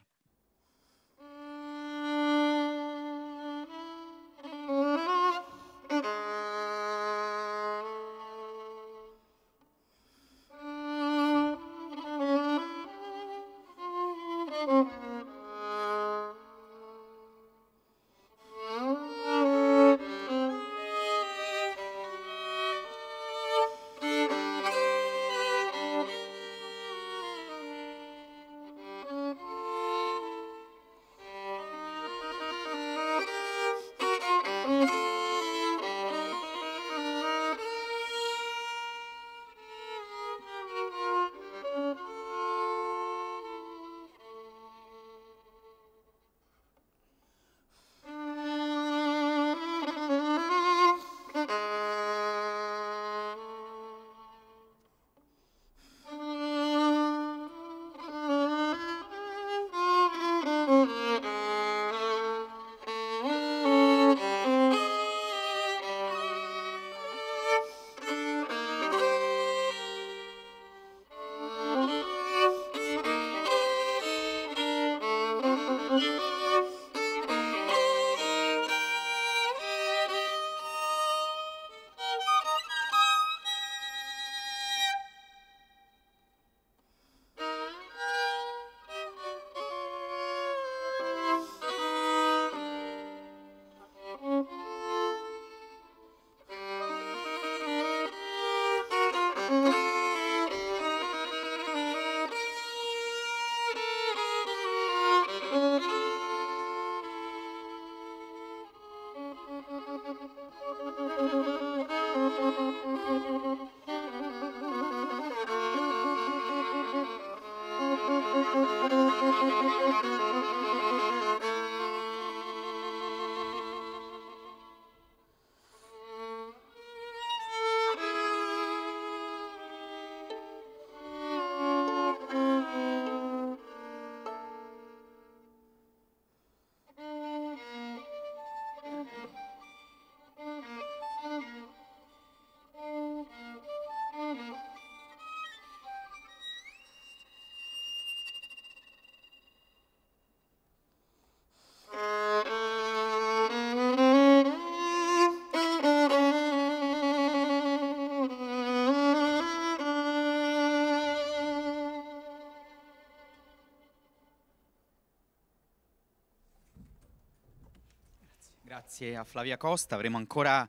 grazie a Flavia Costa, avremo ancora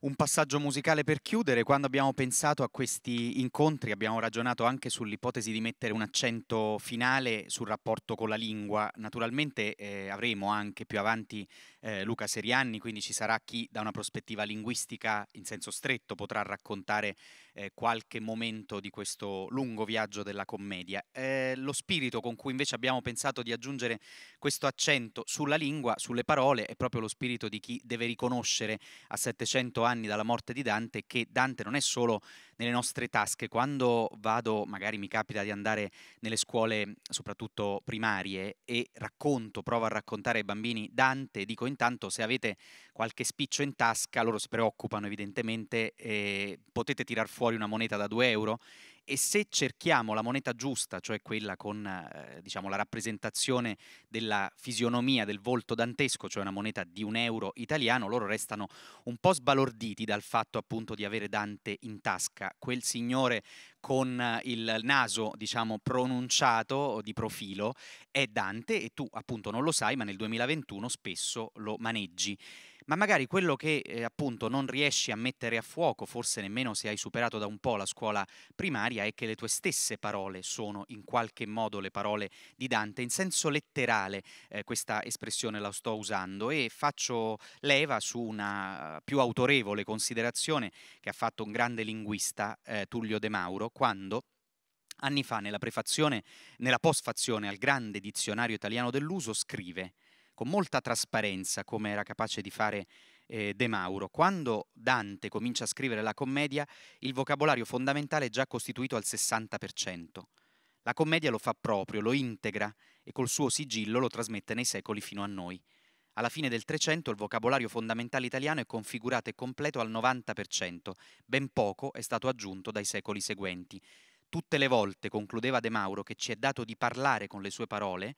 un passaggio musicale per chiudere. Quando abbiamo pensato a questi incontri abbiamo ragionato anche sull'ipotesi di mettere un accento finale sul rapporto con la lingua. Naturalmente eh, avremo anche più avanti eh, Luca Serianni, quindi ci sarà chi da una prospettiva linguistica in senso stretto potrà raccontare eh, qualche momento di questo lungo viaggio della commedia. Eh, lo spirito con cui invece abbiamo pensato di aggiungere questo accento sulla lingua, sulle parole, è proprio lo spirito di chi deve riconoscere a 700 anni anni dalla morte di Dante che Dante non è solo nelle nostre tasche, quando vado, magari mi capita di andare nelle scuole, soprattutto primarie, e racconto, provo a raccontare ai bambini Dante, dico intanto se avete qualche spiccio in tasca, loro si preoccupano evidentemente, potete tirar fuori una moneta da 2 euro e se cerchiamo la moneta giusta, cioè quella con eh, diciamo, la rappresentazione della fisionomia, del volto dantesco, cioè una moneta di un euro italiano, loro restano un po' sbalorditi dal fatto appunto di avere Dante in tasca, quel signore con eh, il naso diciamo pronunciato di profilo è Dante e tu appunto non lo sai ma nel 2021 spesso lo maneggi ma magari quello che eh, appunto non riesci a mettere a fuoco, forse nemmeno se hai superato da un po' la scuola primaria, è che le tue stesse parole sono in qualche modo le parole di Dante. In senso letterale eh, questa espressione la sto usando e faccio leva su una più autorevole considerazione che ha fatto un grande linguista, eh, Tullio De Mauro, quando anni fa nella, prefazione, nella postfazione al grande dizionario italiano dell'uso scrive con molta trasparenza come era capace di fare eh, De Mauro. Quando Dante comincia a scrivere la commedia, il vocabolario fondamentale è già costituito al 60%. La commedia lo fa proprio, lo integra e col suo sigillo lo trasmette nei secoli fino a noi. Alla fine del Trecento il vocabolario fondamentale italiano è configurato e completo al 90%, ben poco è stato aggiunto dai secoli seguenti. Tutte le volte, concludeva De Mauro, che ci è dato di parlare con le sue parole,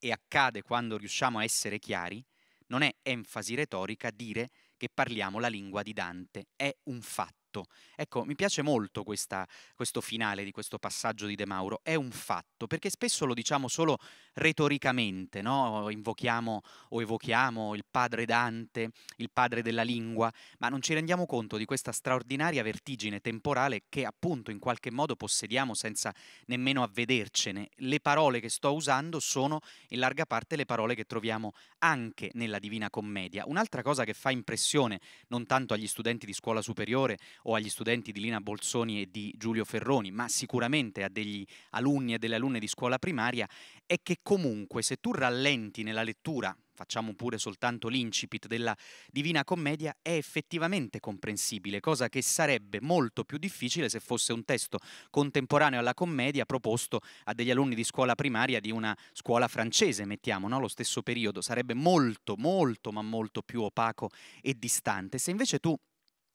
e accade quando riusciamo a essere chiari, non è enfasi retorica dire che parliamo la lingua di Dante, è un fatto fatto. Ecco, mi piace molto questa, questo finale di questo passaggio di De Mauro, è un fatto, perché spesso lo diciamo solo retoricamente, no? invochiamo o evochiamo il padre Dante, il padre della lingua, ma non ci rendiamo conto di questa straordinaria vertigine temporale che appunto in qualche modo possediamo senza nemmeno avvedercene. Le parole che sto usando sono in larga parte le parole che troviamo anche nella Divina Commedia. Un'altra cosa che fa impressione non tanto agli studenti di scuola superiore o agli studenti di Lina Bolzoni e di Giulio Ferroni, ma sicuramente a degli alunni e delle alunne di scuola primaria, è che comunque se tu rallenti nella lettura facciamo pure soltanto l'incipit della Divina Commedia, è effettivamente comprensibile, cosa che sarebbe molto più difficile se fosse un testo contemporaneo alla commedia proposto a degli alunni di scuola primaria di una scuola francese, mettiamo, no? lo stesso periodo, sarebbe molto, molto, ma molto più opaco e distante. Se invece tu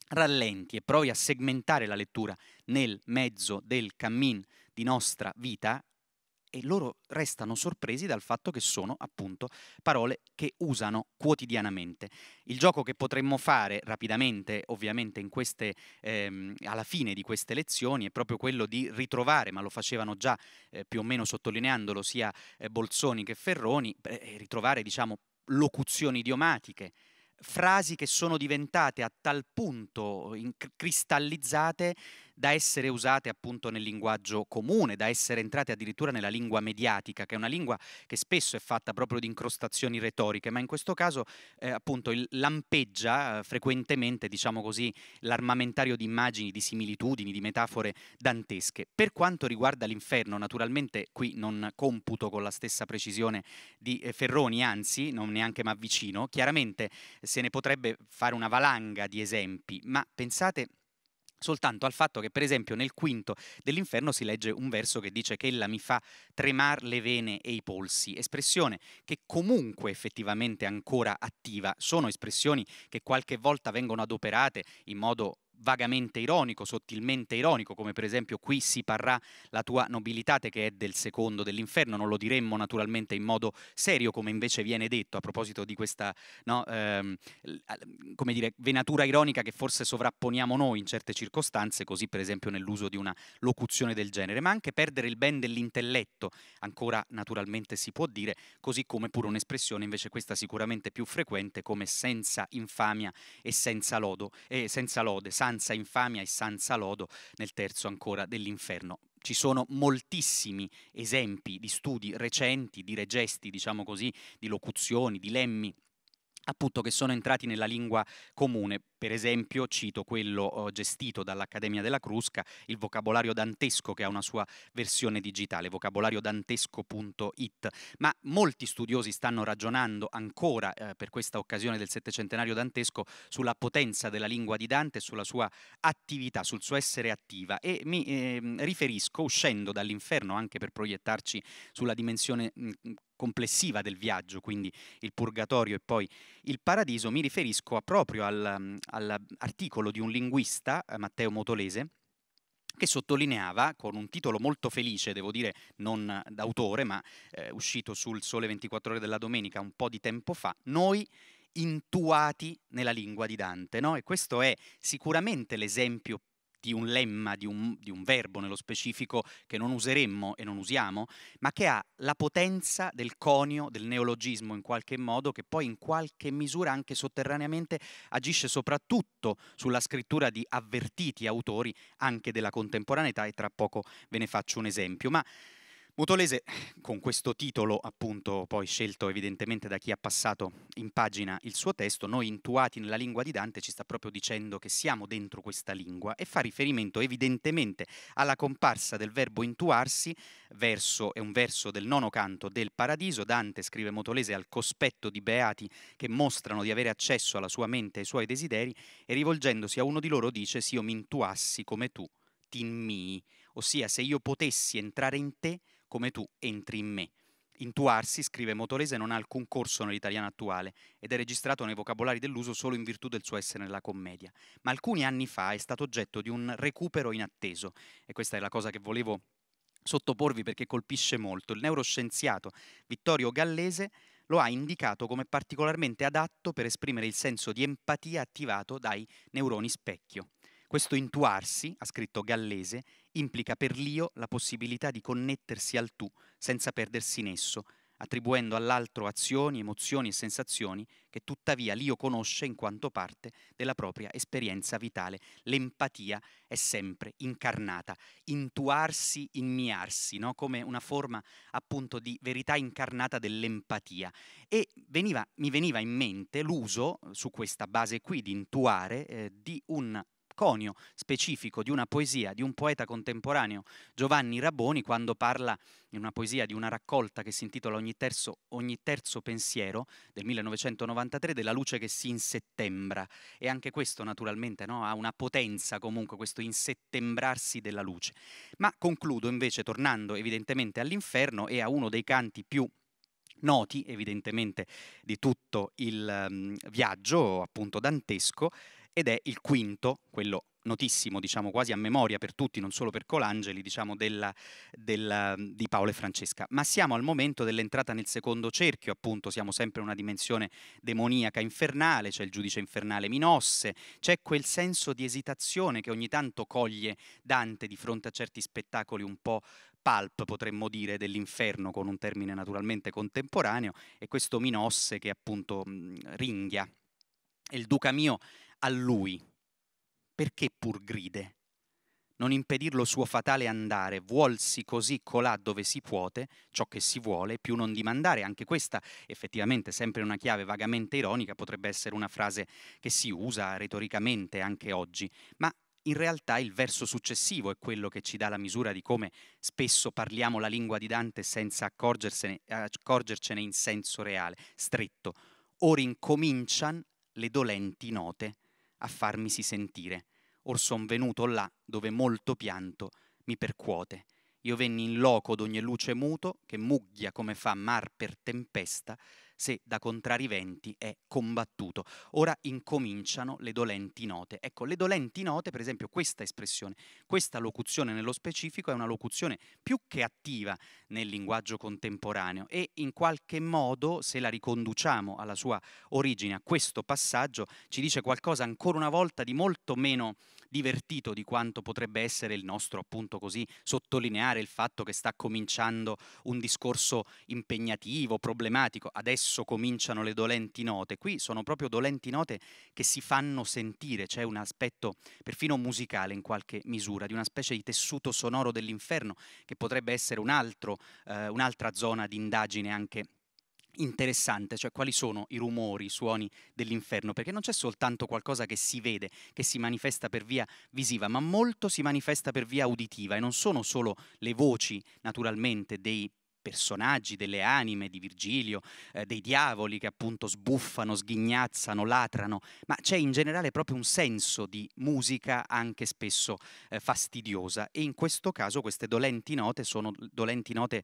rallenti e provi a segmentare la lettura nel mezzo del cammin di nostra vita e loro restano sorpresi dal fatto che sono appunto parole che usano quotidianamente. Il gioco che potremmo fare rapidamente, ovviamente queste, ehm, alla fine di queste lezioni, è proprio quello di ritrovare, ma lo facevano già eh, più o meno sottolineandolo sia eh, Bolzoni che Ferroni, eh, ritrovare diciamo locuzioni idiomatiche, frasi che sono diventate a tal punto eh, cristallizzate da essere usate appunto nel linguaggio comune, da essere entrate addirittura nella lingua mediatica, che è una lingua che spesso è fatta proprio di incrostazioni retoriche, ma in questo caso eh, appunto il, lampeggia eh, frequentemente, diciamo così, l'armamentario di immagini, di similitudini, di metafore dantesche. Per quanto riguarda l'inferno, naturalmente qui non computo con la stessa precisione di eh, Ferroni, anzi non neanche ma vicino, chiaramente se ne potrebbe fare una valanga di esempi, ma pensate soltanto al fatto che per esempio nel quinto dell'inferno si legge un verso che dice che ella mi fa tremar le vene e i polsi, espressione che comunque effettivamente è ancora attiva, sono espressioni che qualche volta vengono adoperate in modo vagamente ironico, sottilmente ironico, come per esempio qui si parrà la tua nobilitate che è del secondo dell'inferno, non lo diremmo naturalmente in modo serio come invece viene detto a proposito di questa no, ehm, come dire, venatura ironica che forse sovrapponiamo noi in certe circostanze, così per esempio nell'uso di una locuzione del genere, ma anche perdere il ben dell'intelletto, ancora naturalmente si può dire, così come pure un'espressione invece questa sicuramente più frequente come senza infamia e senza lodo, e senza lode, san senza Infamia e senza Lodo nel terzo ancora dell'inferno ci sono moltissimi esempi di studi recenti, di regesti, diciamo così, di locuzioni, di lemmi appunto che sono entrati nella lingua comune. Per esempio, cito quello oh, gestito dall'Accademia della Crusca, il vocabolario dantesco che ha una sua versione digitale, vocabolariodantesco.it. Ma molti studiosi stanno ragionando ancora eh, per questa occasione del settecentenario dantesco sulla potenza della lingua di Dante, sulla sua attività, sul suo essere attiva e mi eh, riferisco, uscendo dall'inferno anche per proiettarci sulla dimensione mh, complessiva del viaggio, quindi il purgatorio e poi il paradiso, mi riferisco proprio all'articolo mm, di un linguista, eh, Matteo Motolese, che sottolineava con un titolo molto felice, devo dire non d'autore, ma eh, uscito sul Sole 24 ore della domenica un po' di tempo fa, noi intuati nella lingua di Dante, no? E questo è sicuramente l'esempio di un lemma, di un, di un verbo nello specifico che non useremmo e non usiamo, ma che ha la potenza del conio, del neologismo in qualche modo, che poi in qualche misura anche sotterraneamente agisce soprattutto sulla scrittura di avvertiti autori anche della contemporaneità e tra poco ve ne faccio un esempio. Ma Mutolese, con questo titolo appunto poi scelto evidentemente da chi ha passato in pagina il suo testo, noi intuati nella lingua di Dante ci sta proprio dicendo che siamo dentro questa lingua e fa riferimento evidentemente alla comparsa del verbo intuarsi, verso, è un verso del nono canto del Paradiso, Dante scrive Mutolese al cospetto di beati che mostrano di avere accesso alla sua mente e ai suoi desideri e rivolgendosi a uno di loro dice se io mi intuassi come tu, ti in ossia se io potessi entrare in te, come tu entri in me. Intuarsi, scrive Motolese, non ha alcun corso nell'italiano attuale ed è registrato nei vocabolari dell'uso solo in virtù del suo essere nella commedia, ma alcuni anni fa è stato oggetto di un recupero inatteso e questa è la cosa che volevo sottoporvi perché colpisce molto. Il neuroscienziato Vittorio Gallese lo ha indicato come particolarmente adatto per esprimere il senso di empatia attivato dai neuroni specchio. Questo intuarsi, ha scritto Gallese, implica per l'io la possibilità di connettersi al tu senza perdersi in esso, attribuendo all'altro azioni, emozioni e sensazioni che tuttavia l'io conosce in quanto parte della propria esperienza vitale. L'empatia è sempre incarnata, intuarsi, inmiarsi, no? come una forma appunto di verità incarnata dell'empatia. E veniva, mi veniva in mente l'uso, su questa base qui, di intuare, eh, di un conio specifico di una poesia di un poeta contemporaneo, Giovanni Raboni, quando parla in una poesia di una raccolta che si intitola Ogni terzo, Ogni terzo pensiero del 1993 della luce che si insettembra. E anche questo naturalmente no? ha una potenza comunque, questo insettembrarsi della luce. Ma concludo invece tornando evidentemente all'inferno e a uno dei canti più noti evidentemente di tutto il um, viaggio appunto dantesco ed è il quinto, quello notissimo, diciamo quasi a memoria per tutti, non solo per Colangeli, diciamo, della, della, di Paolo e Francesca. Ma siamo al momento dell'entrata nel secondo cerchio, appunto, siamo sempre in una dimensione demoniaca infernale, c'è il giudice infernale Minosse, c'è quel senso di esitazione che ogni tanto coglie Dante di fronte a certi spettacoli un po' pulp, potremmo dire, dell'inferno, con un termine naturalmente contemporaneo, e questo Minosse che appunto mh, ringhia. E il duca mio a lui. Perché pur gride? Non impedirlo suo fatale andare, vuolsi così colà dove si puote, ciò che si vuole, più non dimandare. Anche questa, effettivamente, sempre una chiave vagamente ironica, potrebbe essere una frase che si usa retoricamente anche oggi, ma in realtà il verso successivo è quello che ci dà la misura di come spesso parliamo la lingua di Dante senza accorgercene in senso reale, stretto. Or incomincian le dolenti note, a farmisi sentire. Or son venuto là dove molto pianto mi percuote. Io venni in loco d'ogni luce muto, che mugghia come fa mar per tempesta, se da contrariventi è combattuto. Ora incominciano le dolenti note. Ecco, le dolenti note, per esempio questa espressione, questa locuzione nello specifico è una locuzione più che attiva nel linguaggio contemporaneo e in qualche modo, se la riconduciamo alla sua origine, a questo passaggio, ci dice qualcosa ancora una volta di molto meno divertito di quanto potrebbe essere il nostro, appunto così, sottolineare il fatto che sta cominciando un discorso impegnativo, problematico. Adesso cominciano le dolenti note. Qui sono proprio dolenti note che si fanno sentire, c'è un aspetto perfino musicale in qualche misura, di una specie di tessuto sonoro dell'inferno che potrebbe essere un altro, eh, un'altra zona di indagine anche interessante, cioè quali sono i rumori, i suoni dell'inferno, perché non c'è soltanto qualcosa che si vede, che si manifesta per via visiva, ma molto si manifesta per via uditiva e non sono solo le voci, naturalmente, dei personaggi, delle anime di Virgilio, eh, dei diavoli che appunto sbuffano, sghignazzano, latrano, ma c'è in generale proprio un senso di musica anche spesso eh, fastidiosa e in questo caso queste dolenti note sono dolenti note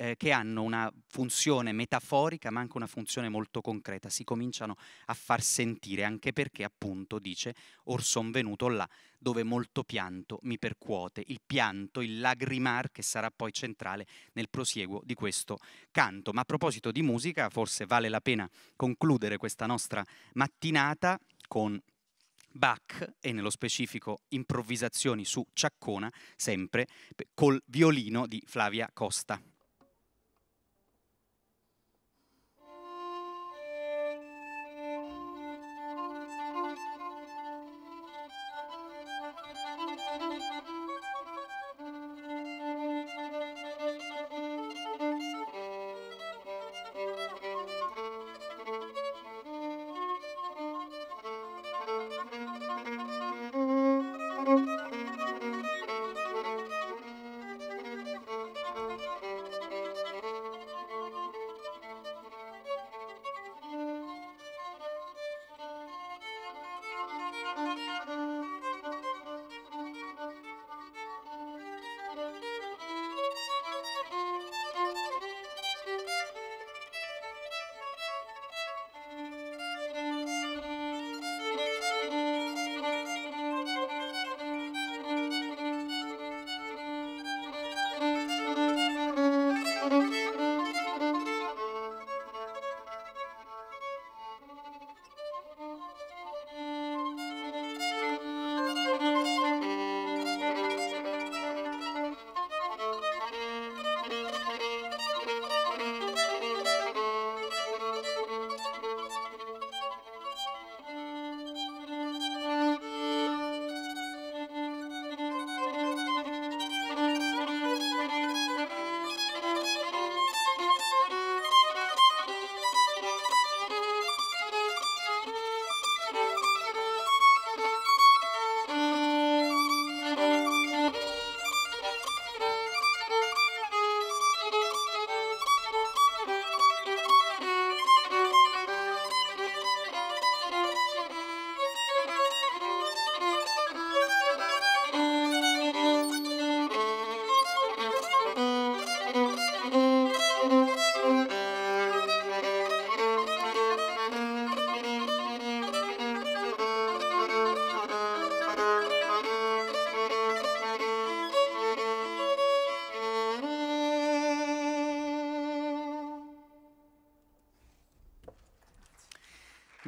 eh, che hanno una funzione metaforica ma anche una funzione molto concreta, si cominciano a far sentire anche perché appunto dice or son venuto là dove molto pianto mi percuote, il pianto, il lagrimar che sarà poi centrale nel prosieguo di questo canto. Ma a proposito di musica, forse vale la pena concludere questa nostra mattinata con Bach e nello specifico improvvisazioni su Ciaccona, sempre col violino di Flavia Costa.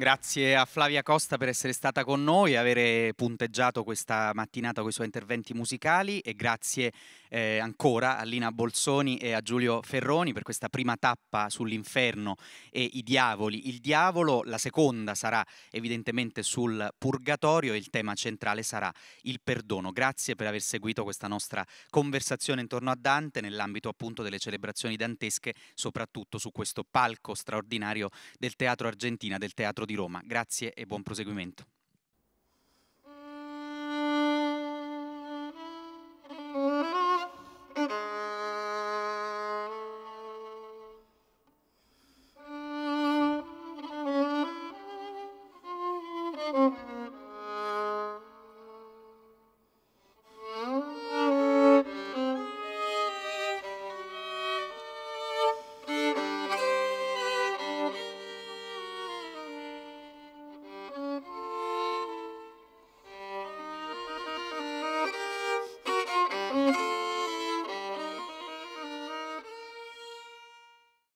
Grazie a Flavia Costa per essere stata con noi, e avere punteggiato questa mattinata con i suoi interventi musicali e grazie eh, ancora a Lina Bolzoni e a Giulio Ferroni per questa prima tappa sull'inferno e i diavoli. Il diavolo, la seconda sarà evidentemente sul purgatorio e il tema centrale sarà il perdono. Grazie per aver seguito questa nostra conversazione intorno a Dante nell'ambito appunto delle celebrazioni dantesche, soprattutto su questo palco straordinario del Teatro Argentina, del Teatro di Roma. Grazie e buon proseguimento.